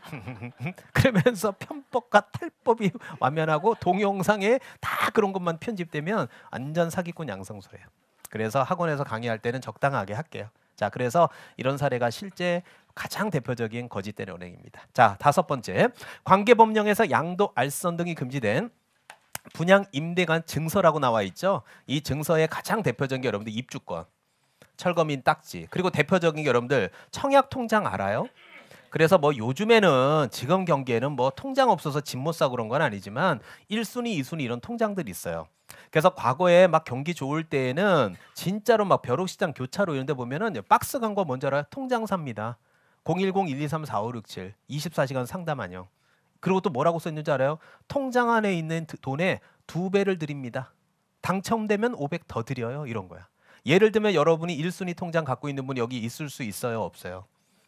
Speaker 1: 그러면서 편법과 탈법이 완면하고 동영상에 다 그런 것만 편집되면 완전 사기꾼 양성소예요. 그래서 학원에서 강의할 때는 적당하게 할게요. 자, 그래서 이런 사례가 실제 가장 대표적인 거짓된 언행입니다. 자, 다섯 번째. 관계법령에서 양도 알선 등이 금지된 분양 임대관 증서라고 나와 있죠. 이 증서의 가장 대표적인 게 여러분들 입주권, 철거민 딱지, 그리고 대표적인 게 여러분들 청약 통장 알아요? 그래서 뭐 요즘에는 지금 경기에는 뭐 통장 없어서 집 못 사고 그런 건 아니지만 1순위, 2순위 이런 통장들이 있어요. 그래서 과거에 막 경기 좋을 때에는 진짜로 막 벼룩시장 교차로 이런 데 보면은 박스 간거 뭔지 알아요? 통장 삽니다. 010-123-4567 24시간 상담 안녕. 그리고 또 뭐라고 썼는지 알아요? 통장 안에 있는 돈의두 배를 드립니다. 당첨되면 500 더 드려요. 이런 거야. 예를 들면 여러분이 1순위 통장 갖고 있는 분 여기 있을 수 있어요? 없어요?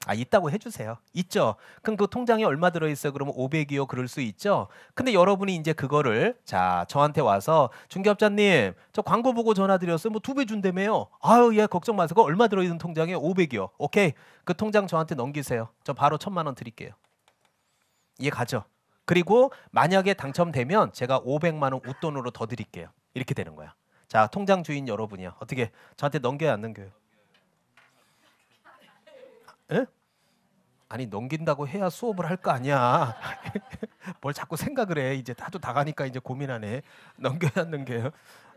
Speaker 1: 아 있다고 해주세요. 있죠. 그럼 그 통장에 얼마 들어 있어요? 그러면 500이요. 그럴 수 있죠. 근데 여러분이 이제 그거를 자 저한테 와서 중개업자님 저 광고 보고 전화드렸어요. 뭐 두 배 준대매요. 아유 예 걱정 마세요. 그거 얼마 들어 있는 통장에 500이요. 오케이 그 통장 저한테 넘기세요. 저 바로 천만 원 드릴게요. 이해가죠? 그리고 만약에 당첨되면 제가 500만 원 웃돈으로 더 드릴게요. 이렇게 되는 거야. 자, 통장 주인 여러분이요. 어떻게 저한테 넘겨야 안 넘겨요? 에? 아니 넘긴다고 해야 수업을 할 거 아니야. 뭘 자꾸 생각을 해. 이제 다도 다 가니까 이제 고민하네. 넘겨야 안 넘겨요?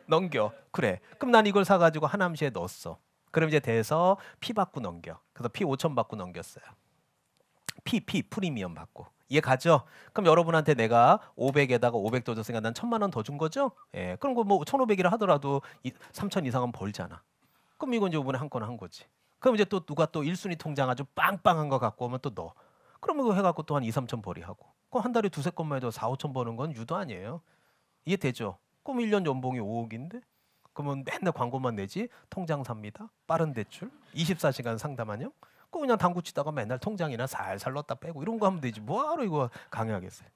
Speaker 1: 넘겨. 그래. 그럼 난 이걸 사 가지고 하남시에 넣었어. 그럼 이제 돼서 피 받고 넘겨. 그래서 피 5천 받고 넘겼어요. 피 피 프리미엄 받고. 이해 가죠? 그럼 여러분한테 내가 500에다가 500도 줬으니까 난천만원 더 준 거죠? 예. 그런 거뭐 그 1500이라 하더라도 3000 이상은 벌잖아. 그럼 이건 이제 이번에 한 건 한 거지. 그럼 이제 또 누가 또 1순위 통장 아주 빵빵한 거 갖고 오면 또 너. 그럼 이거 해갖고 또 한 2, 3천 벌이 하고. 그럼 한 달에 두세 건만 해도 4, 5천 버는 건 유도 아니에요. 이해되죠? 그럼 1년 연봉이 5억인데? 그러면 맨날 광고만 내지? 통장 삽니다. 빠른 대출? 24시간 상담 하냐? 자꾸 그냥 당구 치다가 맨날 통장이나 살살 넣었다 빼고 이런 거 하면 되지 뭐하러 이거 강요하겠어요.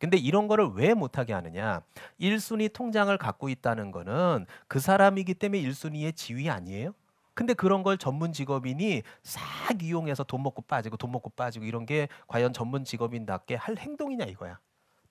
Speaker 1: 근데 이런 거를 왜 못하게 하느냐? 1순위 통장을 갖고 있다는 거는 그 사람이기 때문에 1순위의 지위 아니에요? 근데 그런 걸 전문 직업인이 싹 이용해서 돈 먹고 빠지고 돈 먹고 빠지고 이런 게 과연 전문 직업인답게 할 행동이냐 이거야.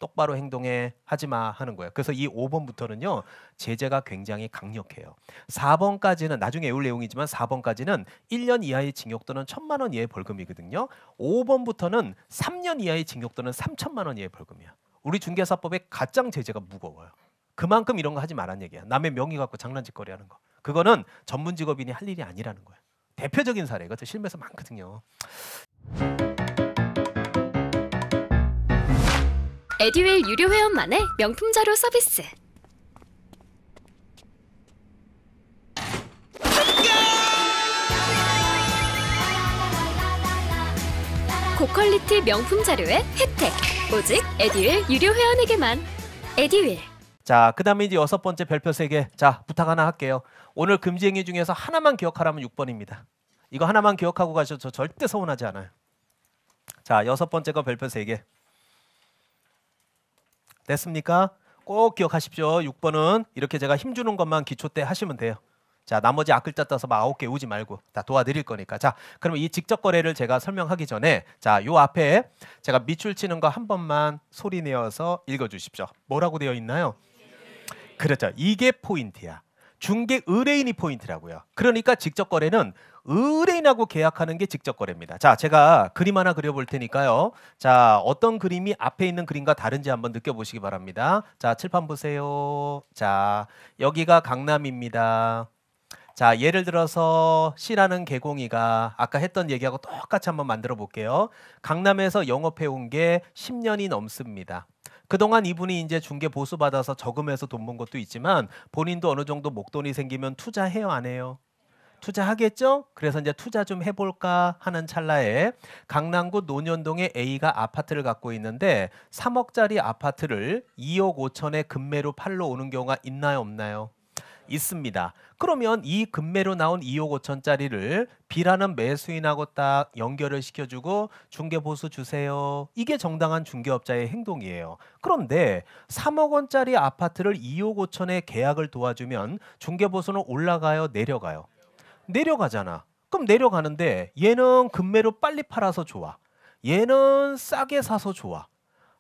Speaker 1: 똑바로 행동해 하지 마 하는 거예요. 그래서 이 5번부터는요. 제재가 굉장히 강력해요. 4번까지는 나중에 외울 내용이지만 4번까지는 1년 이하의 징역 또는 1천만 원 이하의 벌금이거든요. 5번부터는 3년 이하의 징역 또는 3천만 원 이하의 벌금이야. 우리 중개사법의 가장 제재가 무거워요. 그만큼 이런 거 하지 말란 얘기야. 남의 명의 갖고 장난짓거리 하는 거. 그거는 전문 직업인이 할 일이 아니라는 거예요 대표적인 사례가 제 실무에서 많거든요. 에듀웰 유료 회원만의 명품 자료 서비스. 고퀄리티 명품 자료의 혜택 오직 에디윌 유료 회원에게만 에디윌 자, 그 다음에 이제 여섯 번째 별표 세 개. 자, 부탁 하나 할게요. 오늘 금지행위 중에서 하나만 기억하라면 6번입니다. 이거 하나만 기억하고 가셔도 저 절대 서운하지 않아요. 자, 여섯 번째 거 별표 세 개. 됐습니까? 꼭 기억하십시오. 6번은 이렇게 제가 힘주는 것만 기초 때 하시면 돼요. 자, 나머지 앞글자떠서막 아홉 개 우지 말고 다 도와드릴 거니까. 자, 그러면이 직접 거래를 제가 설명하기 전에 자, 요 앞에 제가 밑줄 치는 거 한 번만 소리 내어서 읽어 주십시오. 뭐라고 되어 있나요? 그렇죠. 이게 포인트야. 중개 의뢰인이 포인트라고요. 그러니까 직접 거래는 의뢰인하고 계약하는 게 직접 거래입니다. 자, 제가 그림 하나 그려볼 테니까요. 자, 어떤 그림이 앞에 있는 그림과 다른지 한번 느껴보시기 바랍니다. 자, 칠판 보세요. 자, 여기가 강남입니다. 자, 예를 들어서 C라는 개공이가 아까 했던 얘기하고 똑같이 한번 만들어 볼게요. 강남에서 영업해 온 게 10년이 넘습니다. 그동안 이분이 이제 중개 보수 받아서 저금해서 돈 번 것도 있지만 본인도 어느 정도 목돈이 생기면 투자해요 안 해요? 투자하겠죠? 그래서 이제 투자 좀 해볼까 하는 찰나에 강남구 논현동에 A가 아파트를 갖고 있는데 3억짜리 아파트를 2억 5천에 금매로 팔러 오는 경우가 있나요 없나요? 있습니다. 그러면 이 금매로 나온 2억 5천짜리를 B라는 매수인하고 딱 연결을 시켜주고 중개보수 주세요. 이게 정당한 중개업자의 행동이에요. 그런데 3억 원짜리 아파트를 2억 5천에 계약을 도와주면 중개보수는 올라가요? 내려가요? 내려가잖아. 그럼 내려가는데 얘는 금매로 빨리 팔아서 좋아. 얘는 싸게 사서 좋아.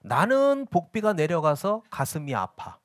Speaker 1: 나는 복비가 내려가서 가슴이 아파.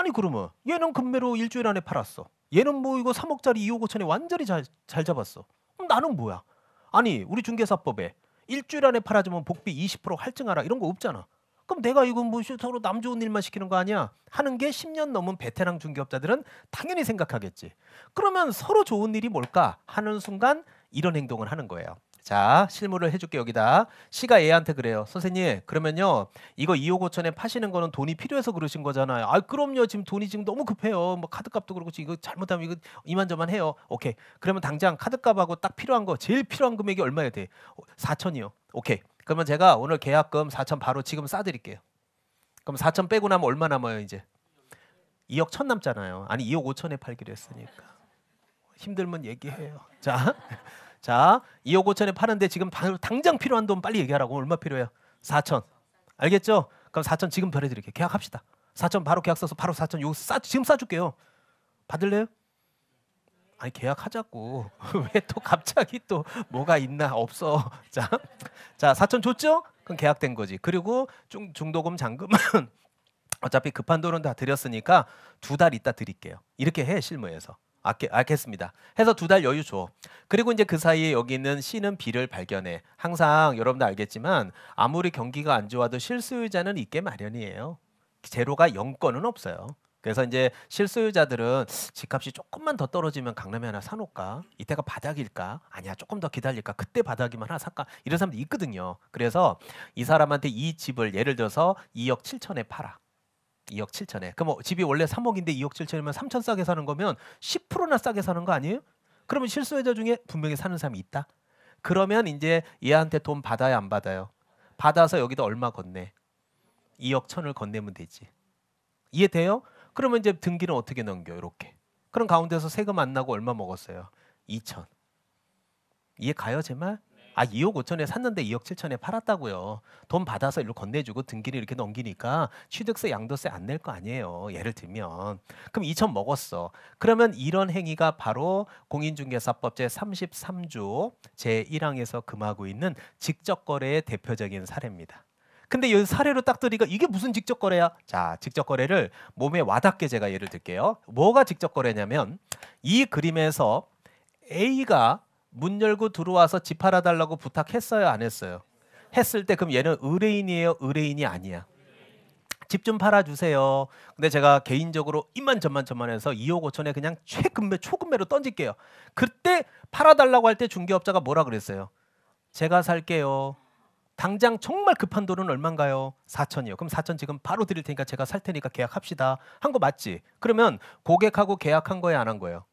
Speaker 1: 아니 그러면 얘는 금매로 일주일 안에 팔았어. 얘는 뭐 이거 3억짜리 2억 5천에 완전히 잘, 잘 잡았어. 그럼 나는 뭐야? 아니 우리 중개사법에 일주일 안에 팔아주면 복비 20% 할증하라 이런 거 없잖아. 그럼 내가 이건 뭐 서로 남 좋은 일만 시키는 거 아니야? 하는 게 10년 넘은 베테랑 중개업자들은 당연히 생각하겠지. 그러면 서로 좋은 일이 뭘까 하는 순간 이런 행동을 하는 거예요. 자, 실물을 해줄게 여기다. 시가 얘한테 그래요. 선생님, 그러면요. 이거 2억 5천에 파시는 거는 돈이 필요해서 그러신 거잖아요. 아, 그럼요. 지금 돈이 지금 너무 급해요. 뭐 카드값도 그렇고 이거 잘못하면 이거 이만저만 해요. 오케이. 그러면 당장 카드값하고 딱 필요한 거, 제일 필요한 금액이 얼마야 돼? 4천이요. 오케이. 그러면 제가 오늘 계약금 4천 바로 지금 싸드릴게요. 그럼 4천 빼고 나면 얼마 남아요 이제? 2억 천 남잖아요. 아니 2억 5천에 팔기로 했으니까. 힘들면 얘기해요. 자. 자, 2억 5천에 파는데 지금 당, 장 필요한 돈 빨리 얘기하라고. 얼마 필요해요? 4천. 알겠죠? 그럼 4천 지금 벌해드릴게요 계약합시다. 4천 바로 계약 써서 바로 4천 요 싸, 지금 싸줄게요. 받을래요? 아니 계약하자고 왜 또 갑자기 또 뭐가 있나 없어 자, 자 4천 줬죠? 그럼 계약된 거지 그리고 중, 중도금 잔금은 어차피 급한 돈은 다 드렸으니까 두달 있다 드릴게요 이렇게 해 실무에서 알겠, 알겠습니다. 해서 두 달 여유 줘. 그리고 이제 그 사이에 여기 있는 C는 B를 발견해. 항상 여러분도 알겠지만 아무리 경기가 안 좋아도 실수요자는 있게 마련이에요. 제로가 0건은 없어요. 그래서 이제 실수요자들은 집값이 조금만 더 떨어지면 강남에 하나 사놓을까? 이때가 바닥일까? 아니야 조금 더 기다릴까? 그때 바닥이면 하나 살까? 이런 사람도 있거든요. 그래서 이 사람한테 이 집을 예를 들어서 2억 7천에 팔아. 2억 7천에. 그럼 뭐 집이 원래 3억인데 2억 7천이면 3천 싸게 사는 거면 10%나 싸게 사는 거 아니에요? 그러면 실수요자 중에 분명히 사는 사람이 있다. 그러면 이제 얘한테 돈 받아야 안 받아요? 받아서 여기다 얼마 건네? 2억 천을 건네면 되지. 이해돼요? 그러면 이제 등기는 어떻게 넘겨? 이렇게. 그럼 가운데서 세금 안 나고 얼마 먹었어요? 2천. 이해 가요, 제 말? 아 2억 5천에 샀는데 2억 7천에 팔았다고요. 돈 받아서 일로 건네주고 등기를 이렇게 넘기니까 취득세 양도세 안 낼 거 아니에요. 예를 들면 그럼 2천 먹었어. 그러면 이런 행위가 바로 공인중개사법 제 33조 제 1항에서 금하고 있는 직접거래의 대표적인 사례입니다. 근데 이 사례로 딱 들으니까 이게 무슨 직접 거래야? 자, 직접 거래를 몸에 와닿게 제가 예를 들게요. 뭐가 직접 거래냐면 이 그림에서 A가 문 열고 들어와서 집 팔아 달라고 부탁했어요, 안 했어요? 했을 때 그럼 얘는 의뢰인이에요, 의뢰인이 아니야. 집 좀 팔아 주세요. 근데 제가 개인적으로 입만 전만 전만 해서 2억 5천에 그냥 최금매 초금매로 던질게요. 그때 팔아 달라고 할 때 중개업자가 뭐라 그랬어요? 제가 살게요. 당장 정말 급한 돈은 얼마인가요? 4천이요. 그럼 4천 지금 바로 드릴 테니까 제가 살 테니까 계약합시다. 한 거 맞지? 그러면 고객하고 계약한 거예요, 안한 거예요?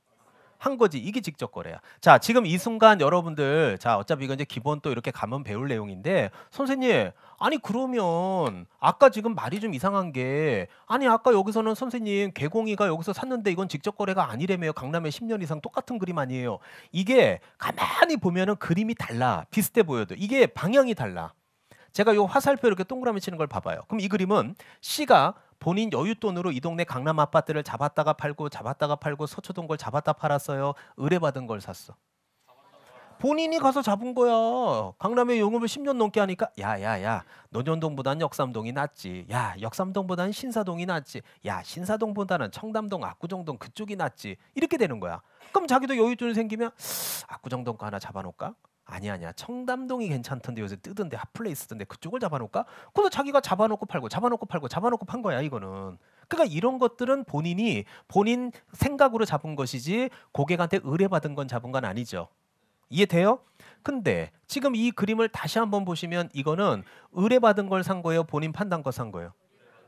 Speaker 1: 한 거지. 이게 직접 거래야. 자, 지금 이 순간 여러분들 자, 어차피 이건 이제 기본 또 이렇게 가면 배울 내용인데 선생님, 아니 그러면 아까 지금 말이 좀 이상한 게 아니 아까 여기서는 선생님 개공이가 여기서 샀는데 이건 직접 거래가 아니래매요 강남에 10년 이상 똑같은 그림 아니에요. 이게 가만히 보면은 그림이 달라. 비슷해 보여도 이게 방향이 달라. 제가 이 화살표 이렇게 동그라미 치는 걸 봐봐요. 그럼 이 그림은 C가 본인 여유 돈으로 이 동네 강남 아파트를 잡았다가 팔고 잡았다가 팔고 서초동 걸 잡았다 팔았어요. 의뢰받은 걸 샀어. 본인이 가서 잡은 거야. 강남에 용업을 10년 넘게 하니까 야야야 논현동보단 역삼동이 낫지. 야 역삼동보단 신사동이 낫지. 야 신사동보다는 청담동, 압구정동 그쪽이 낫지. 이렇게 되는 거야. 그럼 자기도 여유 돈이 생기면 아, 압구정동 거 하나 잡아놓을까? 아니 아니야 청담동이 괜찮던데 요새 뜨던데 핫플레이스던데 그쪽을 잡아놓을까? 그래서 자기가 잡아놓고 팔고 잡아놓고 팔고 잡아놓고 판 거야 이거는. 그러니까 이런 것들은 본인이 본인 생각으로 잡은 것이지 고객한테 의뢰받은 건 잡은 건 아니죠. 이해돼요? 근데 지금 이 그림을 다시 한번 보시면 이거는 의뢰받은 걸 산 거예요, 본인 판단 거 산 거예요.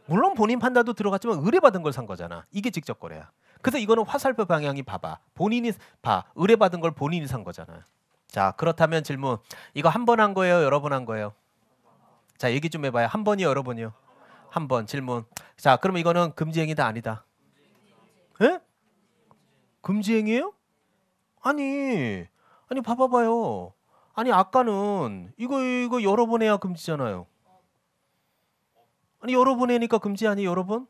Speaker 1: 물론 본인 판단도 들어갔지만 의뢰받은 걸 산 거잖아. 이게 직접 거래야. 그래서 이거는 화살표 방향이 봐봐. 본인이 봐. 의뢰받은 걸 본인이 산 거잖아. 자, 그렇다면 질문. 이거 한 번 한 거예요? 여러 번 한 거예요? 자, 얘기 좀 해봐요. 한 번이요? 여러 번이요? 한 번 질문. 자, 그럼 이거는 금지행위다 아니다? 예? 금지행위예요? 아니, 아니 봐봐봐요. 아니 아까는 이거 이거 여러 번 해야 금지잖아요. 아니 여러 번 해니까 금지 아니 여러 번?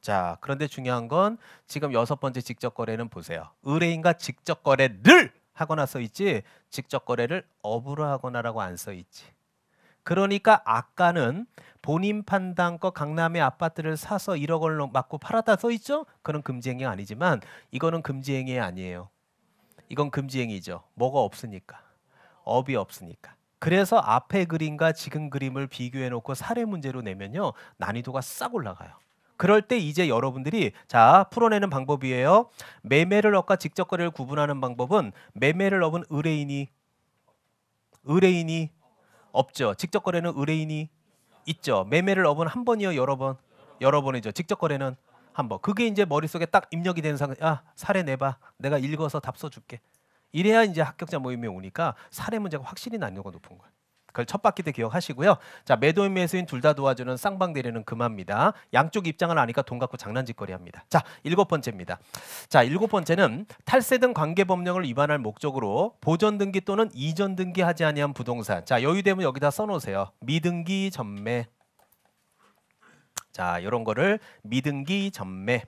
Speaker 1: 자, 그런데 중요한 건 지금 여섯 번째 직접 거래는 보세요. 의뢰인과 직접 거래를 하거나 써 있지 직접 거래를 업으로 하거나라고 안 써 있지. 그러니까 아까는 본인 판단껏 강남의 아파트를 사서 1억 원을 맞고 팔았다 써 있죠? 그런 금지행위 아니지만 이거는 금지행위 아니에요. 이건 금지행위죠. 뭐가 없으니까. 업이 없으니까. 그래서 앞에 그림과 지금 그림을 비교해 놓고 사례 문제로 내면요. 난이도가 싹 올라가요. 그럴 때 이제 여러분들이 자 풀어내는 방법이에요. 매매를 업과 직접 거래를 구분하는 방법은 매매를 업은 의뢰인이 의뢰인이 없죠. 직접 거래는 의뢰인이 있죠. 매매를 업은 한 번이요, 여러 번, 여러 번이죠. 직접 거래는 한 번. 그게 이제 머릿속에 딱 입력이 되는 상태. 아, 사례 내봐. 내가 읽어서 답 써줄게. 이래야 이제 합격자 모임에 오니까 사례 문제가 확실히 난이도가 높은 거예요. 그걸 첫 바퀴 때 기억하시고요. 자 매도인 매수인 둘 다 도와주는 쌍방 대리는 금합니다. 양쪽 입장을 아니까 돈 갖고 장난짓거리 합니다. 자 일곱 번째입니다. 자 일곱 번째는 탈세 등 관계 법령을 위반할 목적으로 보전 등기 또는 이전 등기하지 아니한 부동산. 자 여유되면 여기다 써놓으세요. 미등기 전매. 자 이런 거를 미등기 전매.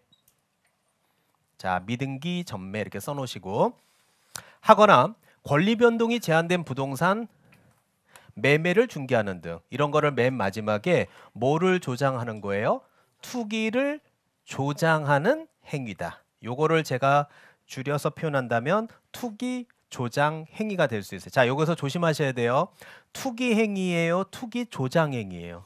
Speaker 1: 자 미등기 전매 이렇게 써놓으시고 하거나 권리 변동이 제한된 부동산 매매를 중개하는 등 이런 거를 맨 마지막에 뭐를 조장하는 거예요? 투기를 조장하는 행위다. 요거를 제가 줄여서 표현한다면 투기 조장 행위가 될 수 있어요. 자, 여기서 조심하셔야 돼요. 투기 행위예요, 투기 조장 행위예요.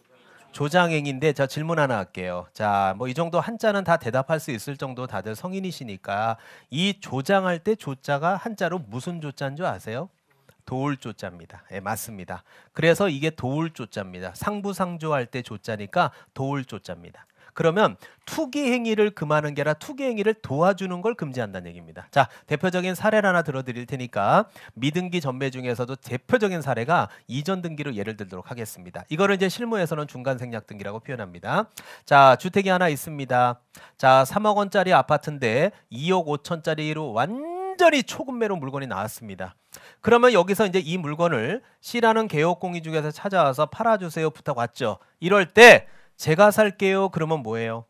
Speaker 1: 조장 행위인데 저 질문 하나 할게요. 자, 뭐 이 정도 한자는 다 대답할 수 있을 정도 다들 성인이시니까 이 조장할 때 조자가 한자로 무슨 조자인 줄 아세요? 도울 조자입니다. 예, 맞습니다. 그래서 이게 도울 조자입니다. 상부상조할 때 조자니까 도울 조자입니다. 그러면 투기 행위를 금하는 게 아니라 투기 행위를 도와주는 걸 금지한다는 얘기입니다. 자, 대표적인 사례를 하나 들어드릴 테니까 미등기 전매 중에서도 대표적인 사례가 이전 등기로 예를 들도록 하겠습니다. 이거를 이제 실무에서는 중간 생략 등기라고 표현합니다. 자, 주택이 하나 있습니다. 자, 3억 원짜리 아파트인데 2억 5천짜리로 완 완전히 초급매로 물건이 나왔습니다. 그러면 여기서 이제 이 물건을 C라는 개업공인중에서 찾아와서 팔아주세요 부탁 왔죠. 이럴 때 제가 살게요. 그러면 뭐예요?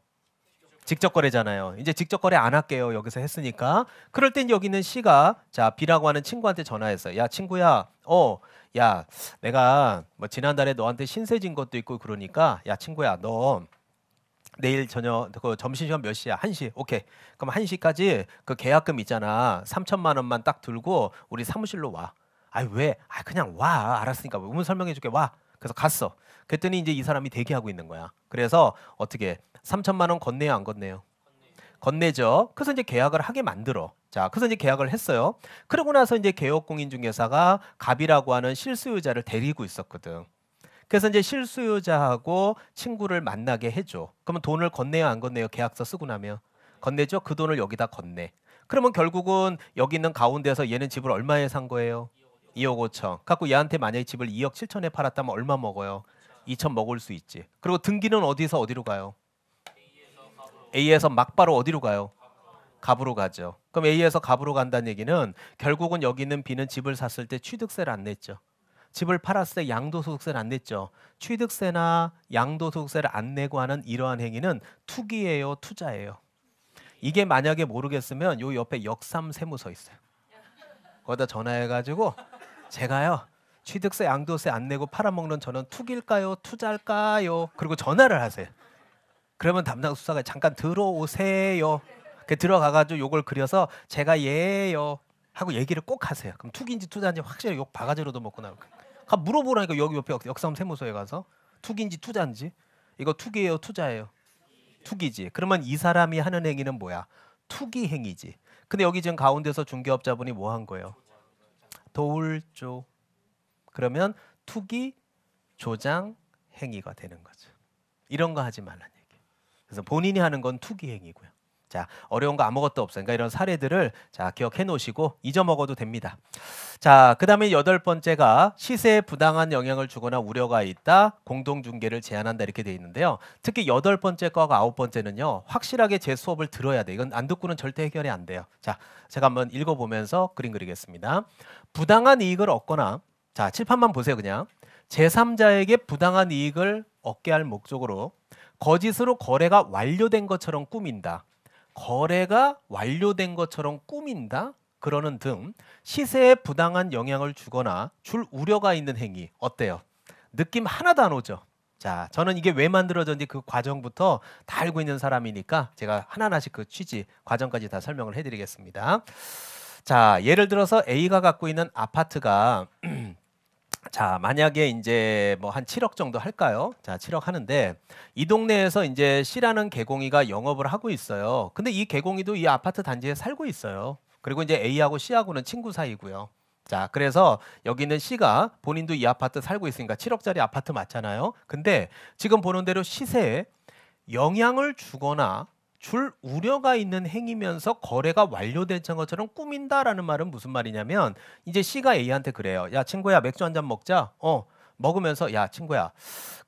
Speaker 1: 직접 거래잖아요. 이제 직접 거래 안 할게요. 여기서 했으니까. 그럴 땐 여기 있는 C가 자 B라고 하는 친구한테 전화해서 야 친구야, 어, 야 내가 뭐 지난달에 너한테 신세 진 것도 있고 그러니까 야 친구야 너 내일 저녁 그 점심시간 몇 시야? 1시. 오케이. 그럼 1시까지 그 계약금 있잖아. 3천만 원만 딱 들고 우리 사무실로 와. 아 왜? 아 그냥 와. 알았으니까 의문 설명해 줄게. 와. 그래서 갔어. 그랬더니 이제 이 사람이 대기하고 있는 거야. 그래서 어떻게 3천만 원 건네요, 안 건네요? 건네죠. 그래서 이제 계약을 하게 만들어. 자, 그래서 이제 계약을 했어요. 그러고 나서 이제 개업공인중개사가 갑이라고 하는 실수요자를 데리고 있었거든. 그래서 이제 실수요자하고 친구를 만나게 해줘. 그러면 돈을 건네요, 안 건네요? 계약서 쓰고 나면 건네죠. 그 돈을 여기다 건네. 그러면 결국은 여기 있는 가운데서 얘는 집을 얼마에 산 거예요? 2억 5천. 갖고 얘한테 만약에 집을 2억 7천에 팔았다면 얼마 먹어요? 2천 먹을 수 있지. 그리고 등기는 어디서 어디로 가요? A에서 막바로 어디로 가요? 갑으로 가죠. 그럼 A에서 갑으로 간다는 얘기는 결국은 여기 있는 B는 집을 샀을 때 취득세를 안 냈죠. 집을 팔았을 때 양도소득세를 안 냈죠. 취득세나 양도소득세를 안 내고 하는 이러한 행위는 투기예요, 투자예요. 이게 만약에 모르겠으면 요 옆에 역삼 세무서 있어요. 거기다 전화해가지고 제가요 취득세, 양도세 안 내고 팔아먹는 저는 투기일까요, 투자일까요? 그리고 전화를 하세요. 그러면 담당 수사가 잠깐 들어오세요. 그 들어가가지고 요걸 그려서 제가 예요 하고 얘기를 꼭 하세요. 그럼 투기인지 투자인지 확실히 욕 바가지로도 먹고 나올 거예요. 가 물어보라니까 여기 옆에 역삼 세무서에 가서 투기인지 투자인지 이거 투기예요 투자예요 투기지 그러면 이 사람이 하는 행위는 뭐야 투기 행위지 근데 여기 지금 가운데서 중개업자분이 뭐 한 거예요 도울조 그러면 투기 조장 행위가 되는 거죠 이런 거 하지 말란 얘기 그래서 본인이 하는 건 투기 행위고요 자, 어려운 거 아무것도 없으니까 그러니까 이런 사례들을 자, 기억해 놓으시고 잊어먹어도 됩니다. 자, 그다음에 여덟 번째가 시세에 부당한 영향을 주거나 우려가 있다. 공동 중개를 제한한다 이렇게 돼 있는데요. 특히 여덟 번째 거가 아홉 번째는요. 확실하게 제 수업을 들어야 돼. 이건 안 듣고는 절대 해결이 안 돼요. 자, 제가 한번 읽어 보면서 그림 그리겠습니다. 부당한 이익을 얻거나 자, 칠판만 보세요, 그냥. 제3자에게 부당한 이익을 얻게 할 목적으로 거짓으로 거래가 완료된 것처럼 꾸민다. 거래가 완료된 것처럼 꾸민다 그러는 등 시세에 부당한 영향을 주거나 줄 우려가 있는 행위 어때요? 느낌 하나도 안 오죠. 자, 저는 이게 왜 만들어졌는지 그 과정부터 다 알고 있는 사람이니까 제가 하나하나씩 그 취지 과정까지 다 설명을 해드리겠습니다. 자, 예를 들어서 A가 갖고 있는 아파트가 자, 만약에 이제 뭐 한 7억 정도 할까요? 자, 7억 하는데 이 동네에서 이제 C라는 개공이가 영업을 하고 있어요. 근데 이 개공이도 이 아파트 단지에 살고 있어요. 그리고 이제 A하고 C하고는 친구 사이고요. 자, 그래서 여기 있는 C가 본인도 이 아파트 살고 있으니까 7억짜리 아파트 맞잖아요. 근데 지금 보는 대로 시세에 영향을 주거나 줄 우려가 있는 행위면서 거래가 완료된 것처럼 꾸민다라는 말은 무슨 말이냐면 이제 C가 A한테 그래요. 야 친구야 맥주 한잔 먹자. 어 먹으면서 야 친구야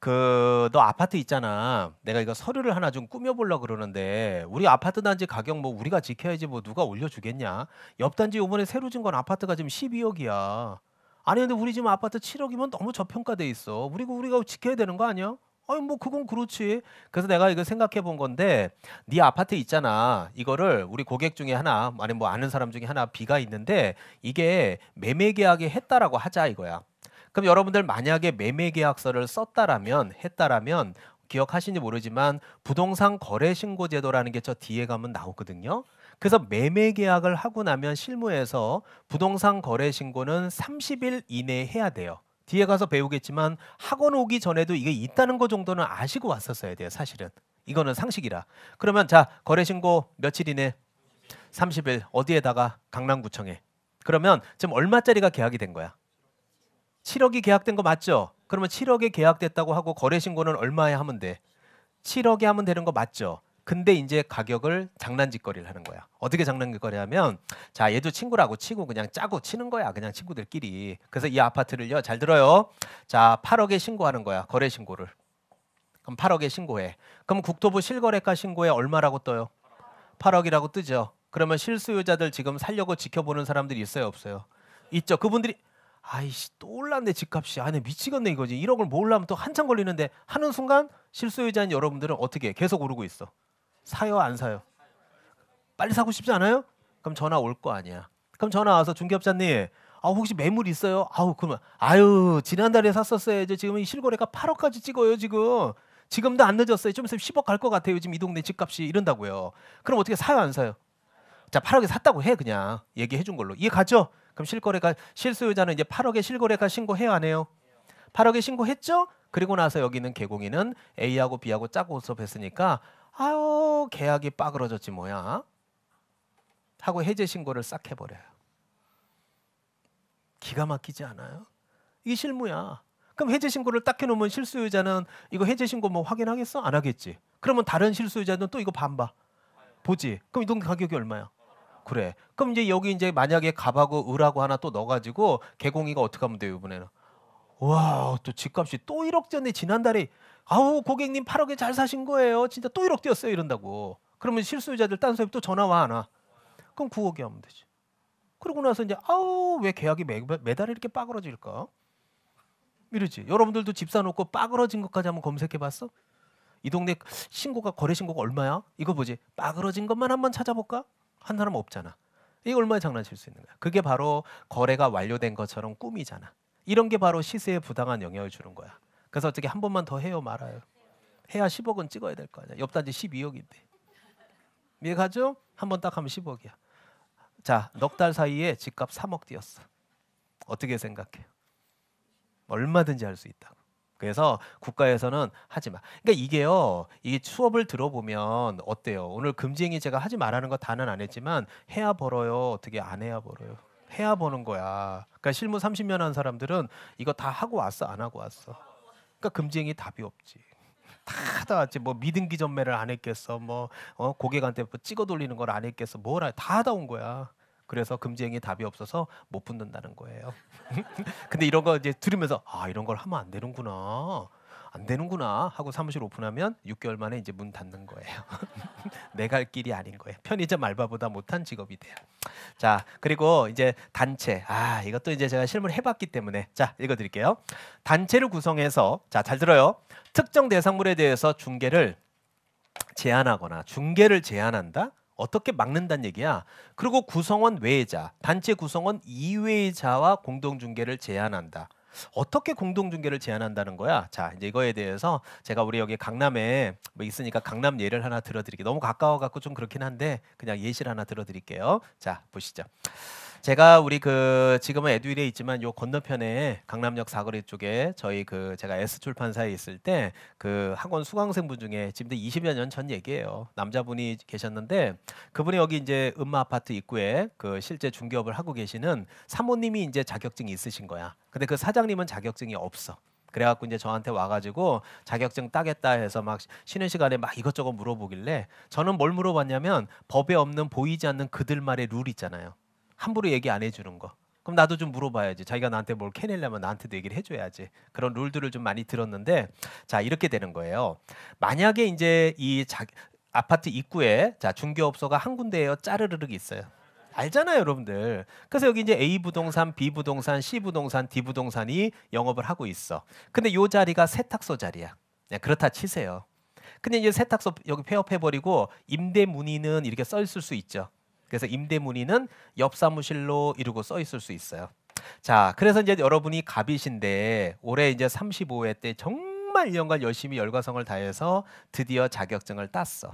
Speaker 1: 그 너 아파트 있잖아 내가 이거 서류를 하나 좀 꾸며보려 그러는데 우리 아파트 단지 가격 뭐 우리가 지켜야지 뭐 누가 올려주겠냐 옆 단지 요번에 새로 준 건 아파트가 지금 12억이야 아니 근데 우리 지금 아파트 7억이면 너무 저평가돼 있어 우리 우리가 지켜야 되는 거 아니야 아니 뭐 그건 그렇지. 그래서 내가 이거 생각해 본 건데 네 아파트 있잖아. 이거를 우리 고객 중에 하나 아니 뭐 아는 사람 중에 하나 비가 있는데 이게 매매 계약에 했다라고 하자 이거야. 그럼 여러분들 만약에 매매 계약서를 썼다라면 했다라면 기억하시는지 모르지만 부동산 거래 신고 제도라는 게 저 뒤에 가면 나오거든요. 그래서 매매 계약을 하고 나면 실무에서 부동산 거래 신고는 30일 이내에 해야 돼요. 뒤에 가서 배우겠지만 학원 오기 전에도 이게 있다는 것 정도는 아시고 왔었어야 돼요. 사실은 이거는 상식이라. 그러면 자 거래 신고 며칠 이내 30일 어디에다가 강남구청에 그러면 지금 얼마짜리가 계약이 된 거야? 7억이 계약된 거 맞죠? 그러면 7억이 계약됐다고 하고 거래 신고는 얼마에 하면 돼? 7억에 하면 되는 거 맞죠? 근데 이제 가격을 장난짓거리를 하는 거야. 어떻게 장난짓거리하면 자 얘도 친구라고 치고 그냥 짜고 치는 거야. 그냥 친구들끼리. 그래서 이 아파트를요 잘 들어요. 자 8억에 신고하는 거야. 거래 신고를. 그럼 8억에 신고해. 그럼 국토부 실거래가 신고에 얼마라고 떠요? 8억이라고 뜨죠. 그러면 실수요자들 지금 살려고 지켜보는 사람들이 있어요 없어요? 있죠. 그분들이 아이씨 또 올랐네 집값이 아니 미치겠네 이거지 1억을 모으려면 또 한참 걸리는데 하는 순간 실수요자인 여러분들은 어떻게 해? 계속 오르고 있어 사요 안 사요? 빨리 사고 싶지 않아요? 그럼 전화 올 거 아니야. 그럼 전화 와서 중개업자님 아 혹시 매물 있어요? 아우 그러면 아유 지난달에 샀었어요지 지금 실거래가 8억까지 찍어요 지금 지금도 안 늦었어요 좀 있으면 10억 갈 것 같아요 지금 이 동네 집값이 이런다고요 그럼 어떻게 사요 안 사요? 자 8억에 샀다고 해 그냥 얘기해 준 걸로 이해 가죠? 그럼 실거래가 실수유자는 이제 8억에 실거래가 신고해야안 해요? 8억에 신고했죠? 그리고 나서 여기는 개공인은 A하고 B하고 짜고서 뵀으니까 아유 계약이 빠그러졌지 뭐야 하고 해제 신고를 싹 해버려요. 기가 막히지 않아요? 이 실무야. 그럼 해제 신고를 딱 해놓으면 실수요자는 이거 해제 신고 뭐 확인하겠어? 안 하겠지. 그러면 다른 실수요자는 또 이거 반봐 보지. 그럼 이동 가격이 얼마야? 그래. 그럼 이제 여기 이제 만약에 갑하고 을하고 하나 또 넣어가지고 개공이가 어떻게 하면 돼요 이번에는? 와 또 집값이 또 1억 전에 지난달에 아우 고객님 8억에 잘 사신 거예요. 진짜 또 1억 뛰었어요 이런다고. 그러면 실수요자들 딴 소리 이또 전화 와 하나. 그럼 9억이 그 하면 되지. 그러고 나서 이제 아우 왜 계약이 매, 매달 이렇게 빠그러질까? 이러지. 여러분들도 집 사놓고 빠그러진 것까지 한번 검색해봤어? 이 동네 신고가 거래 신고가 얼마야? 이거 보지. 빠그러진 것만 한번 찾아볼까? 한 사람 없잖아. 이게 얼마나 장난칠 수 있는 거야. 그게 바로 거래가 완료된 것처럼 꿈이잖아. 이런 게 바로 시세에 부당한 영향을 주는 거야. 그래서 어떻게 한 번만 더 해요 말아요. 해야 10억은 찍어야 될 거 아니야. 옆 단지 12억인데. 이해 가죠? 한 번 딱 하면 10억이야. 자, 넉 달 사이에 집값 3억 뛰었어. 어떻게 생각해요? 얼마든지 할 수 있다고. 그래서 국가에서는 하지 마. 그러니까 이게요. 이 수업을 들어보면 어때요? 오늘 금지행위 제가 하지 말라는 거 다는 안 했지만 해야 벌어요. 어떻게 안 해야 벌어요? 해야 버는 거야. 그러니까 실무 30년 한 사람들은 이거 다 하고 왔어, 안 하고 왔어. 그러니까 금지행위 답이 없지. 다다 왔지 뭐 믿음기 전매를 안 했겠어 뭐 어, 고객한테 뭐 찍어 돌리는 걸 안 했겠어 뭐라 다다 온 거야 그래서 금지행위 답이 없어서 못 붙는다는 거예요 근데 이런 거 이제 들으면서 아 이런 걸 하면 안 되는구나 안 되는구나 하고 사무실 오픈하면 6개월 만에 이제 문 닫는 거예요. 내 갈 길이 아닌 거예요. 편의점 알바보다 못한 직업이 돼요. 자, 그리고 이제 단체. 아, 이것도 이제 제가 실물 해봤기 때문에 자 읽어 드릴게요. 단체를 구성해서 자잘 들어요. 특정 대상물에 대해서 중개를 제한하거나 중개를 제한한다. 어떻게 막는다는 얘기야. 그리고 구성원 외자, 단체 구성원 이외 자와 공동 중개를 제한한다. 어떻게 공동 중계를 제안한다는 거야? 자, 이제 이거에 대해서 제가 우리 여기 강남에 뭐 있으니까 강남 예를 하나 들어드릴게요. 너무 가까워 갖고 좀 그렇긴 한데 그냥 예시를 하나 들어드릴게요. 자, 보시죠. 제가 우리 그 지금은 에듀윌에 있지만 요 건너편에 강남역 사거리 쪽에 저희 그 제가 S 출판사에 있을 때 그 학원 수강생분 중에 지금도 20여 년 전 얘기예요. 남자분이 계셨는데 그분이 여기 이제 음마 아파트 입구에 그 실제 중개업을 하고 계시는 사모님이 이제 자격증이 있으신 거야. 근데 그 사장님은 자격증이 없어. 그래갖고 이제 저한테 와가지고 자격증 따겠다 해서 막 쉬는 시간에 막 이것저것 물어보길래 저는 뭘 물어봤냐면 법에 없는 보이지 않는 그들말의룰 있잖아요. 함부로 얘기 안 해주는 거. 그럼 나도 좀 물어봐야지. 자기가 나한테 뭘 캐내려면 나한테도 얘기를 해줘야지. 그런 룰들을 좀 많이 들었는데, 자 이렇게 되는 거예요. 만약에 이제 이 자, 아파트 입구에 자 중개업소가 한 군데에요 짜르르륵 있어요. 알잖아요, 여러분들. 그래서 여기 이제 A 부동산, B 부동산, C 부동산, D 부동산이 영업을 하고 있어. 근데 요 자리가 세탁소 자리야. 예, 그렇다 치세요. 근데 이제 세탁소 여기 폐업해 버리고 임대 문의는 이렇게 써 있을 수 있죠. 그래서 임대 문의는 옆 사무실로 이루고 써 있을 수 있어요. 자, 그래서 이제 여러분이 갑이신데 올해 이제 35회 때 정말 1년간 열심히 열과성을 다해서 드디어 자격증을 땄어.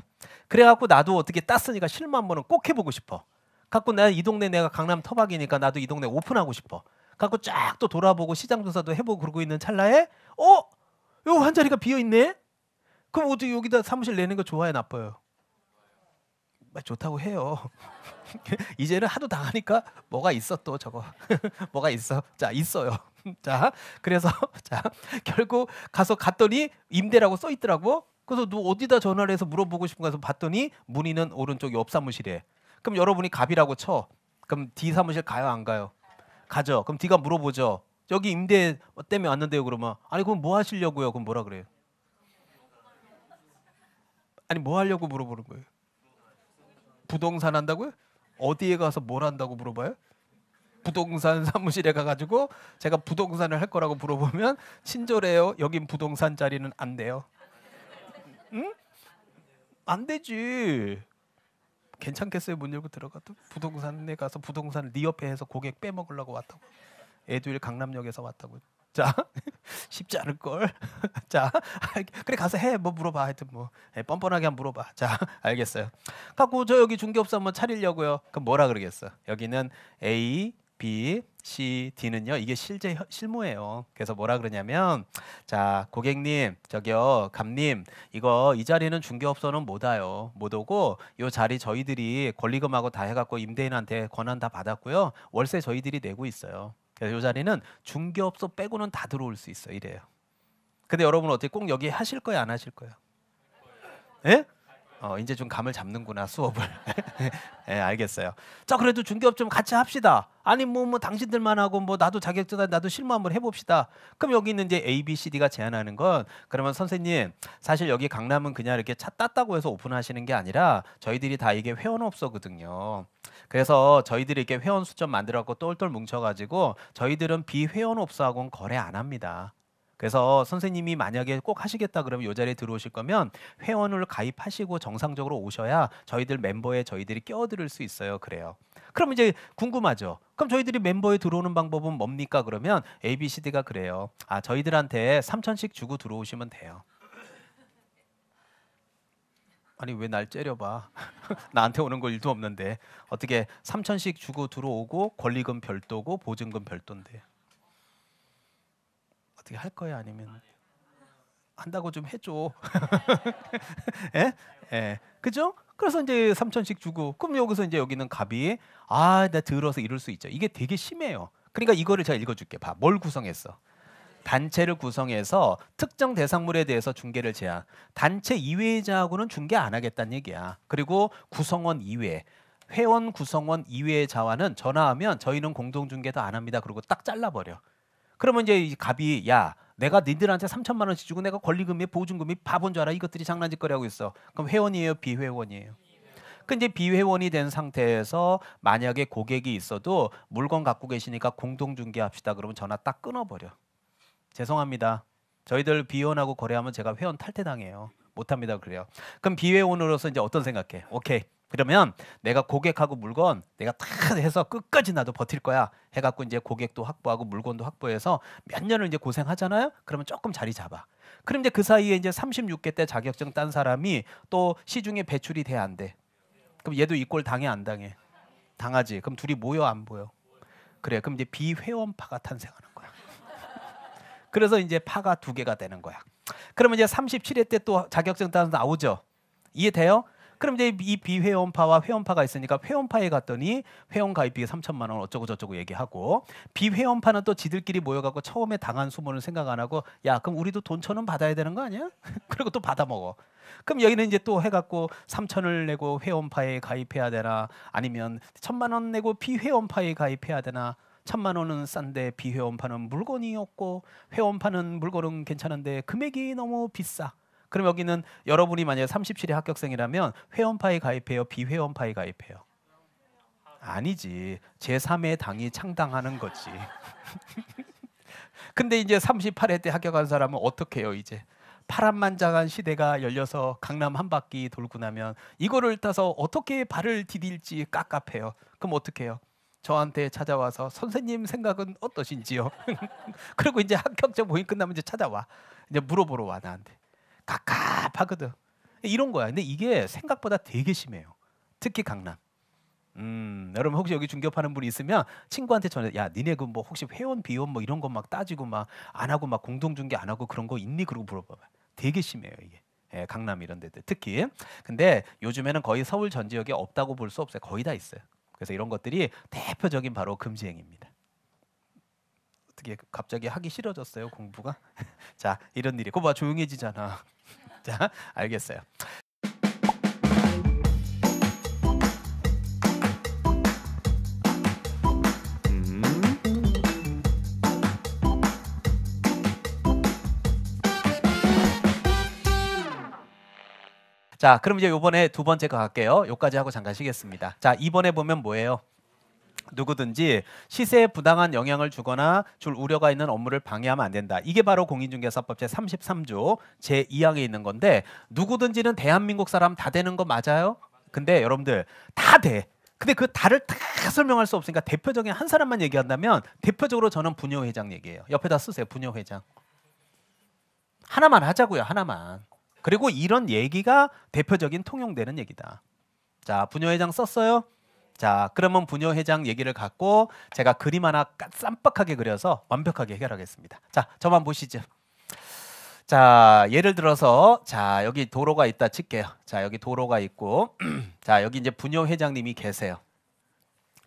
Speaker 1: 그래갖고 나도 어떻게 땄으니까 실무 한 번은 꼭 해보고 싶어. 갖고 나 이 동네 내가 강남 터박이니까 나도 이 동네 오픈하고 싶어. 갖고 쫙 또 돌아보고 시장 조사도 해보고 그러고 있는 찰나에 어? 요 한 자리가 비어 있네. 그럼 어떻게 여기다 사무실 내는 거 좋아해 나빠요? 아, 좋다고 해요. 이제는 하도 당하니까 뭐가 있어 또 저거 뭐가 있어 자 있어요 자 그래서 자 결국 가서 갔더니 임대라고 써 있더라고 그래서 누 어디다 전화를 해서 물어보고 싶은 가서 해 봤더니 문의는 오른쪽 옆 사무실에 그럼 여러분이 갑이라고 쳐 그럼 D 사무실 가요 안 가요 가죠 그럼 D가 물어보죠 여기 임대 때문에 왔는데요 그러면 아니 그럼 뭐 하시려고요 그럼 뭐라 그래요 아니 뭐 하려고 물어보는 거예요 부동산 한다고요? 어디에 가서 뭘 한다고 물어봐요? 부동산 사무실에 가가지고 제가 부동산을 할 거라고 물어보면 친절해요. 여긴 부동산 자리는 안 돼요. 응? 안 되지. 괜찮겠어요? 문 열고 들어가도 부동산에 가서 부동산 네 옆에 해서 고객 빼먹으려고 왔다고. 애들 강남역에서 왔다고. 자 쉽지 않을 걸. 자 그래 가서 해 뭐 물어봐 하여튼 뭐 해, 예, 뻔뻔하게 한 물어봐. 자 알겠어요. 갖고 저 여기 중개업소 한번 차리려고요. 그럼 뭐라 그러겠어? 여기는 A B, C, D는요. 이게 실제 실무예요. 그래서 뭐라 그러냐면 자 고객님 저기요 감님 이거 이 자리는 중개업소는 못 와요. 못 오고 요 자리 저희들이 권리금하고 다 해갖고 임대인한테 권한 다 받았고요. 월세 저희들이 내고 있어요. 그래서 이 자리는 중개업소 빼고는 다 들어올 수 있어 이래요. 근데 여러분 어떻게 꼭 여기 하실 거예요 안 하실 거예요? 예? 어, 이제 좀 감을 잡는구나 수업을. 예, 알겠어요. 자, 그래도 중개업 좀 같이 합시다. 아니 뭐뭐 뭐 당신들만 하고 뭐 나도 자격증 나도 실무 한번 해봅시다. 그럼 여기 있는 이제 A, B, C, D가 제안하는 건 그러면 선생님 사실 여기 강남은 그냥 이렇게 차 땄다고 해서 오픈하시는 게 아니라 저희들이 다 이게 회원업소거든요. 그래서 저희들이 이렇게 회원 수점 만들어갖고 똘똘 뭉쳐가지고 저희들은 비회원업소하고는 거래 안 합니다. 그래서 선생님이 만약에 꼭 하시겠다 그러면 이 자리에 들어오실 거면 회원을 가입하시고 정상적으로 오셔야 저희들 멤버에 저희들이 끼어들을 수 있어요. 그래요. 그럼 이제 궁금하죠. 그럼 저희들이 멤버에 들어오는 방법은 뭡니까? 그러면 ABCD가 그래요. 아, 저희들한테 3천씩 주고 들어오시면 돼요. 아니 왜 날 째려봐 나한테 오는 거 일도 없는데 어떻게 3천씩 주고 들어오고 권리금 별도고 보증금 별도인데 어떻게 할 거야 아니면 한다고 좀 해줘. 예? 예. 그죠? 그래서 이제 삼천씩 주고 그럼 여기서 이제 여기는 갑이 아, 나 들어서 이럴 수 있죠. 이게 되게 심해요. 그러니까 이거를 제가 읽어 줄게. 봐. 뭘 구성했어? 단체를 구성해서 특정 대상물에 대해서 중계를 제한. 단체 이외자하고는 중계안 하겠다는 얘기야. 그리고 구성원 이외 회원 구성원 이외의 자와는 전화하면 저희는 공동 중계도안 합니다. 그리고 딱 잘라버려. 그러면 이제 이 갑이 야 내가 니들한테 3천만 원씩 주고 내가 권리금이 보증금이 바본 줄 알아 이것들이 장난질거리하고 있어. 그럼 회원이에요 비회원이에요? 근데 비회원이 된 상태에서 만약에 고객이 있어도 물건 갖고 계시니까 공동 중개합시다 그러면 전화 딱 끊어버려. 죄송합니다. 저희들 비회원하고 거래하면 제가 회원 탈퇴당해요. 못합니다 그래요. 그럼 비회원으로서 이제 어떤 생각해? 오케이 그러면 내가 고객하고 물건 내가 다 해서 끝까지 나도 버틸 거야 해갖고 이제 고객도 확보하고 물건도 확보해서 몇 년을 이제 고생하잖아요. 그러면 조금 자리 잡아. 그럼 이제 그 사이에 이제 36개 때 자격증 딴 사람이 또 시중에 배출이 돼 안 돼. 그럼 얘도 이 꼴 당해 안 당해. 당하지. 그럼 둘이 모여 안 보여. 그래. 그럼 이제 비회원파가 탄생하는 거야. 그래서 이제 파가 두 개가 되는 거야. 그러면 이제 37회 때 또 자격증 따서 나오죠. 이해돼요? 그럼 이제 이 비회원파와 회원파가 있으니까 회원파에 갔더니 회원 가입비가 3천만 원 어쩌고 저쩌고 얘기하고 비회원파는 또 지들끼리 모여갖고 처음에 당한 수모는 생각 안 하고 야 그럼 우리도 돈천원 받아야 되는 거 아니야? 그리고 또 받아 먹어. 그럼 여기는 이제 또 해갖고 3천을 내고 회원파에 가입해야 되나 아니면 천만 원 내고 비회원파에 가입해야 되나 천만 원은 싼데 비회원파는 물건이 없고 회원파는 물건은 괜찮은데 금액이 너무 비싸. 그럼 여기는 여러분이 만약에 37위 합격생이라면 회원파에 가입해요, 비회원파에 가입해요. 아니지. 제3의 당이 창당하는 거지. 근데 이제 38회 때 합격한 사람은 어떻게 해요, 이제? 파란만장한 시대가 열려서 강남 한 바퀴 돌고 나면 이거를 따서 어떻게 발을 디딜지 깝깝해요. 그럼 어떻게 해요? 저한테 찾아와서 선생님 생각은 어떠신지요? 그리고 이제 합격자 모임 끝나면 이제 찾아와. 이제 물어보러 와 나한테. 갑갑하거든. 이런 거야. 근데 이게 생각보다 되게 심해요. 특히 강남. 음, 여러분 혹시 여기 중개업하는 분이 있으면 친구한테 전해 야 니네 그뭐 혹시 회원 비원 뭐 이런 거 막 따지고 막 안 하고 막 공동중개 안 하고 그런 거 있니 그러고 물어봐봐 되게 심해요 이게 예, 강남 이런 데들 특히 근데 요즘에는 거의 서울 전 지역에 없다고 볼 수 없어요 거의 다 있어요 그래서 이런 것들이 대표적인 바로 금지행입니다 어떻게 갑자기 하기 싫어졌어요 공부가 자 이런 일이 그거 봐 조용해지잖아 자, 알겠어요. 음. 자, 그럼 이제 요번에 두 번째 거 갈게요. 요까지 하고 잠깐 쉬겠습니다. 자, 이번에 보면 뭐예요? 누구든지 시세에 부당한 영향을 주거나 줄 우려가 있는 업무를 방해하면 안 된다. 이게 바로 공인중개사법 제33조 제2항에 있는 건데 누구든지는 대한민국 사람 다 되는 거 맞아요? 근데 여러분들 다 돼. 근데 그 다를 다 설명할 수 없으니까 대표적인 한 사람만 얘기한다면 대표적으로 저는 분녀 회장 얘기예요. 옆에다 쓰세요. 분녀 회장. 하나만 하자고요. 하나만. 그리고 이런 얘기가 대표적인 통용되는 얘기다. 자, 분녀 회장 썼어요. 자, 그러면 분녀 회장 얘기를 갖고 제가 그림 하나 깜빡하게 그려서 완벽하게 해결하겠습니다. 자, 저만 보시죠. 자, 예를 들어서 자, 여기 도로가 있다 칠게요. 자, 여기 도로가 있고 자, 여기 이제 분녀 회장님이 계세요.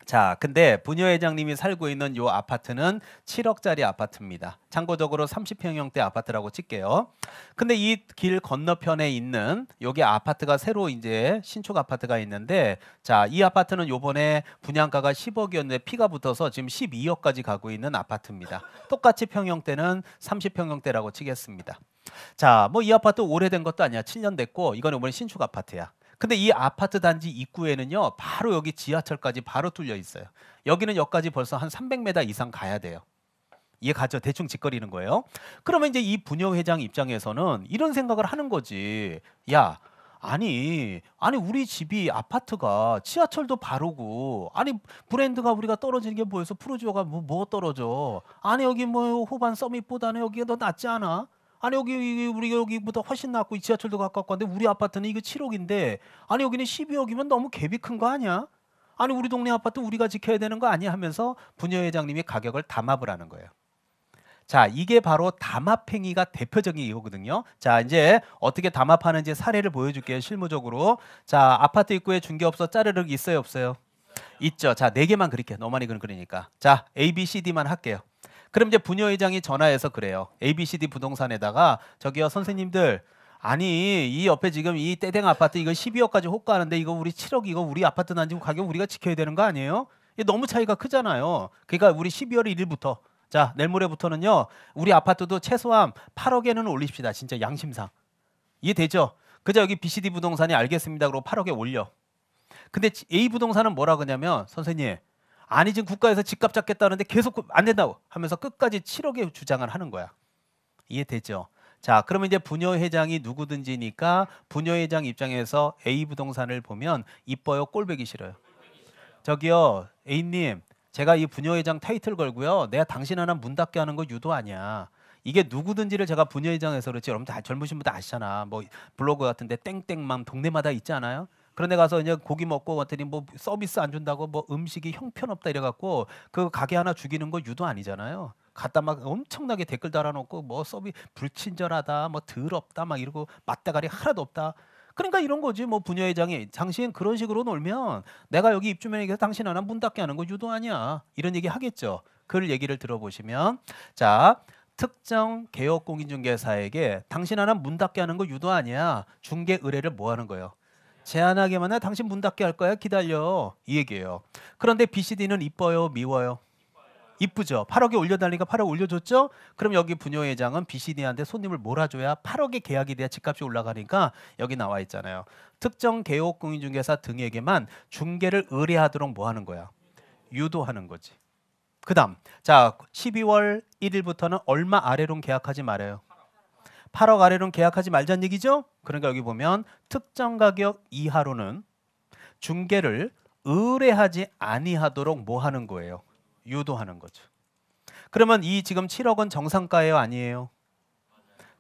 Speaker 1: 자, 근데 분녀 회장님이 살고 있는 요 아파트는 7억짜리 아파트입니다. 참고적으로 30평형대 아파트라고 칠게요. 근데 이 길 건너편에 있는 여기 아파트가 새로 이제 신축 아파트가 있는데 자, 이 아파트는 요번에 분양가가 10억이었는데 피가 붙어서 지금 12억까지 가고 있는 아파트입니다. 똑같이 평형대는 30평형대라고 치겠습니다. 자, 뭐 이 아파트 오래된 것도 아니야. 7년 됐고 이건 이번에 신축 아파트야. 근데 이 아파트 단지 입구에는요 바로 여기 지하철까지 바로 뚫려 있어요. 여기는 역까지 벌써 한 300m 이상 가야 돼요. 이해 가죠? 대충 짓거리는 거예요. 그러면 이제 이 분녀 회장 입장에서는 이런 생각을 하는 거지. 야, 아니, 아니 우리 집이 아파트가 지하철도 바로고, 아니 브랜드가 우리가 떨어지는 게 뭐여서 프로지오가 뭐, 뭐 떨어져? 아니 여기 뭐 호반 서밋보다는 여기가 더 낫지 않아? 아니 여기 우리 여기보다 훨씬 낫고 이 지하철도 가깝고 한데 우리 아파트는 이거 7억인데 아니 여기는 12억이면 너무 갭이 큰 거 아니야? 아니 우리 동네 아파트 우리가 지켜야 되는 거 아니야 하면서 분녀 회장님이 가격을 담합을 하는 거예요. 자, 이게 바로 담합행위가 대표적인 이유거든요. 자, 이제 어떻게 담합하는지 사례를 보여줄게요. 실무적으로. 자, 아파트 입구에 중개업소 짜르륵 있어요, 없어요? 있죠. 자, 네 개만 그릴게요. 너만이 그런 그러니까. 자, A, B, C, D만 할게요. 그럼 이제 부녀회장이 전화해서 그래요. ABCD 부동산에다가 저기요 선생님들 아니 이 옆에 지금 이 떼댕 아파트 이거 12억까지 호가하는데 이거 우리 7억 이거 우리 아파트 난 지금 가격 우리가 지켜야 되는 거 아니에요? 이게 너무 차이가 크잖아요. 그러니까 우리 12월 1일부터 자 내일 모레부터는요 우리 아파트도 최소한 8억에는 올립시다. 진짜 양심상 이해되죠? 그저 여기 BCD 부동산이 알겠습니다. 그리고 8억에 올려. 근데 A 부동산은 뭐라 그러냐면 선생님 아니 지금 국가에서 집값 잡겠다는데 계속 그 안 된다고 하면서 끝까지 7억에 주장을 하는 거야. 이해되죠? 자, 그러면 이제 부녀 회장이 누구든지니까 부녀 회장 입장에서 A 부동산을 보면 이뻐요, 꼴배기 싫어요. 저기요, A 님, 제가 이 부녀 회장 타이틀 걸고요. 내가 당신 하나 문 닫게 하는 거 유도 아니야. 이게 누구든지를 제가 부녀 회장에서 그렇지 여러분 다 젊으신 분들 아시잖아. 뭐 블로그 같은데 땡땡맘 동네마다 있지 않아요? 그런데 가서 이제 고기 먹고 왔더니 뭐 서비스 안 준다고 뭐 음식이 형편없다 이래갖고 그 가게 하나 죽이는 거 유도 아니잖아요. 갖다 막 엄청나게 댓글 달아놓고 뭐 서비 불친절하다, 뭐 더럽다 막 이러고 맞다가리 하나도 없다. 그러니까 이런 거지 뭐 부녀회장이 당신 그런 식으로 놀면 내가 여기 입주민에게 당신 하나 문 닫게 하는 거 유도 아니야 이런 얘기 하겠죠. 그 얘기를 들어보시면 자 특정 개업 공인중개사에게 당신 하나 문 닫게 하는 거 유도 아니야 중개 의뢰를 뭐 하는 거예요? 제안하기만 해 당신 문 닫게 할 거야 기다려 이 얘기예요. 그런데 BCD는 이뻐요 미워요. 이쁘죠. 8억에 올려달리니까 8억 올려줬죠. 그럼 여기 분녀회장은 BCD한테 손님을 몰아줘야 8억의 계약이 돼야 집값이 올라가니까 여기 나와 있잖아요. 특정 개업공인중개사 등에게만 중개를 의뢰하도록 뭐 하는 거야? 유도하는 거지. 그다음 자 12월 1일부터는 얼마 아래로 계약하지 말아요. 8억 아래로는 계약하지 말자는 얘기죠. 그러니까 여기 보면 특정 가격 이하로는 중개를 의뢰하지 아니하도록 뭐 하는 거예요? 유도하는 거죠. 그러면 이 지금 7억은 정상가예요, 아니에요?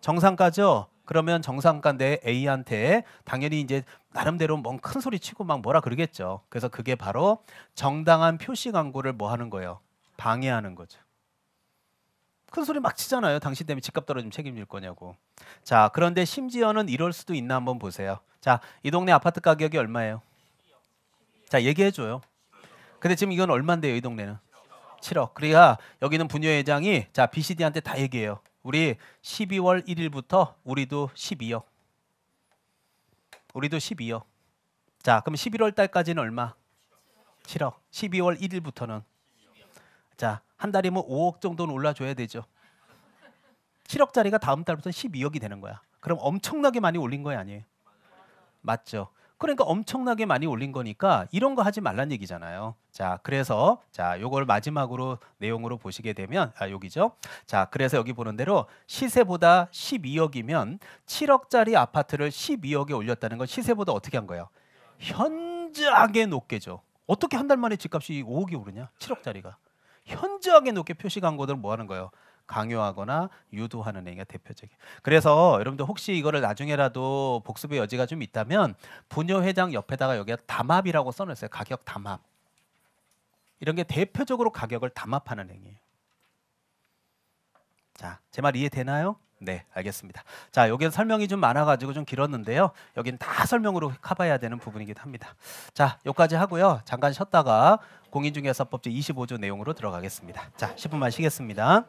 Speaker 1: 정상가죠. 그러면 정상가인데 A한테 당연히 이제 나름대로 뭔큰 소리 치고 막 뭐라 그러겠죠. 그래서 그게 바로 정당한 표시 광고를 뭐 하는 거예요? 방해하는 거죠. 큰 소리 막 치잖아요. 당신 때문에 집값 떨어지면 책임질 거냐고. 자, 그런데 심지어는 이럴 수도 있나 한번 보세요. 자, 이 동네 아파트 가격이 얼마예요? 자, 얘기해 줘요. 근데 지금 이건 얼마인데요, 이 동네는? 7억. 그래야 그러니까 여기는 분여회장이 자, BCD한테 다 얘기해요. 우리 12월 1일부터 우리도 12억. 우리도 12억. 자, 그럼 11월 달까지는 얼마? 7억. 12월 1일부터는 자, 한 달이면 5억 뭐 정도는 올라줘야 되죠. 7억짜리가 다음 달부터 12억이 되는 거야. 그럼 엄청나게 많이 올린 거 아니에요? 맞죠. 그러니까 엄청나게 많이 올린 거니까 이런 거 하지 말란 얘기잖아요. 자, 그래서 자, 요걸 마지막으로 내용으로 보시게 되면 아, 여기죠. 자, 그래서 여기 보는 대로 시세보다 12억이면 7억짜리 아파트를 12억에 올렸다는 건 시세보다 어떻게 한 거예요? 현저하게 높게죠. 어떻게 한 달 만에 집값이 5억이 오르냐? 7억짜리가. 현저하게 높게 표시한 것들은 뭐 하는 거예요? 강요하거나 유도하는 행위가 대표적이에요. 그래서 여러분들 혹시 이거를 나중에라도 복습의 여지가 좀 있다면 분녀 회장 옆에다가 여기가 담합이라고 써놨어요. 가격 담합. 이런 게 대표적으로 가격을 담합하는 행위예요. 자, 제 말 이해되나요? 네, 알겠습니다. 자, 여기서 설명이 좀 많아가지고 좀 길었는데요. 여기는 다 설명으로 커버해야 되는 부분이기도 합니다. 자, 여기까지 하고요. 잠깐 쉬었다가 공인중개사법 제 25조 내용으로 들어가겠습니다. 자, 10분만 쉬겠습니다.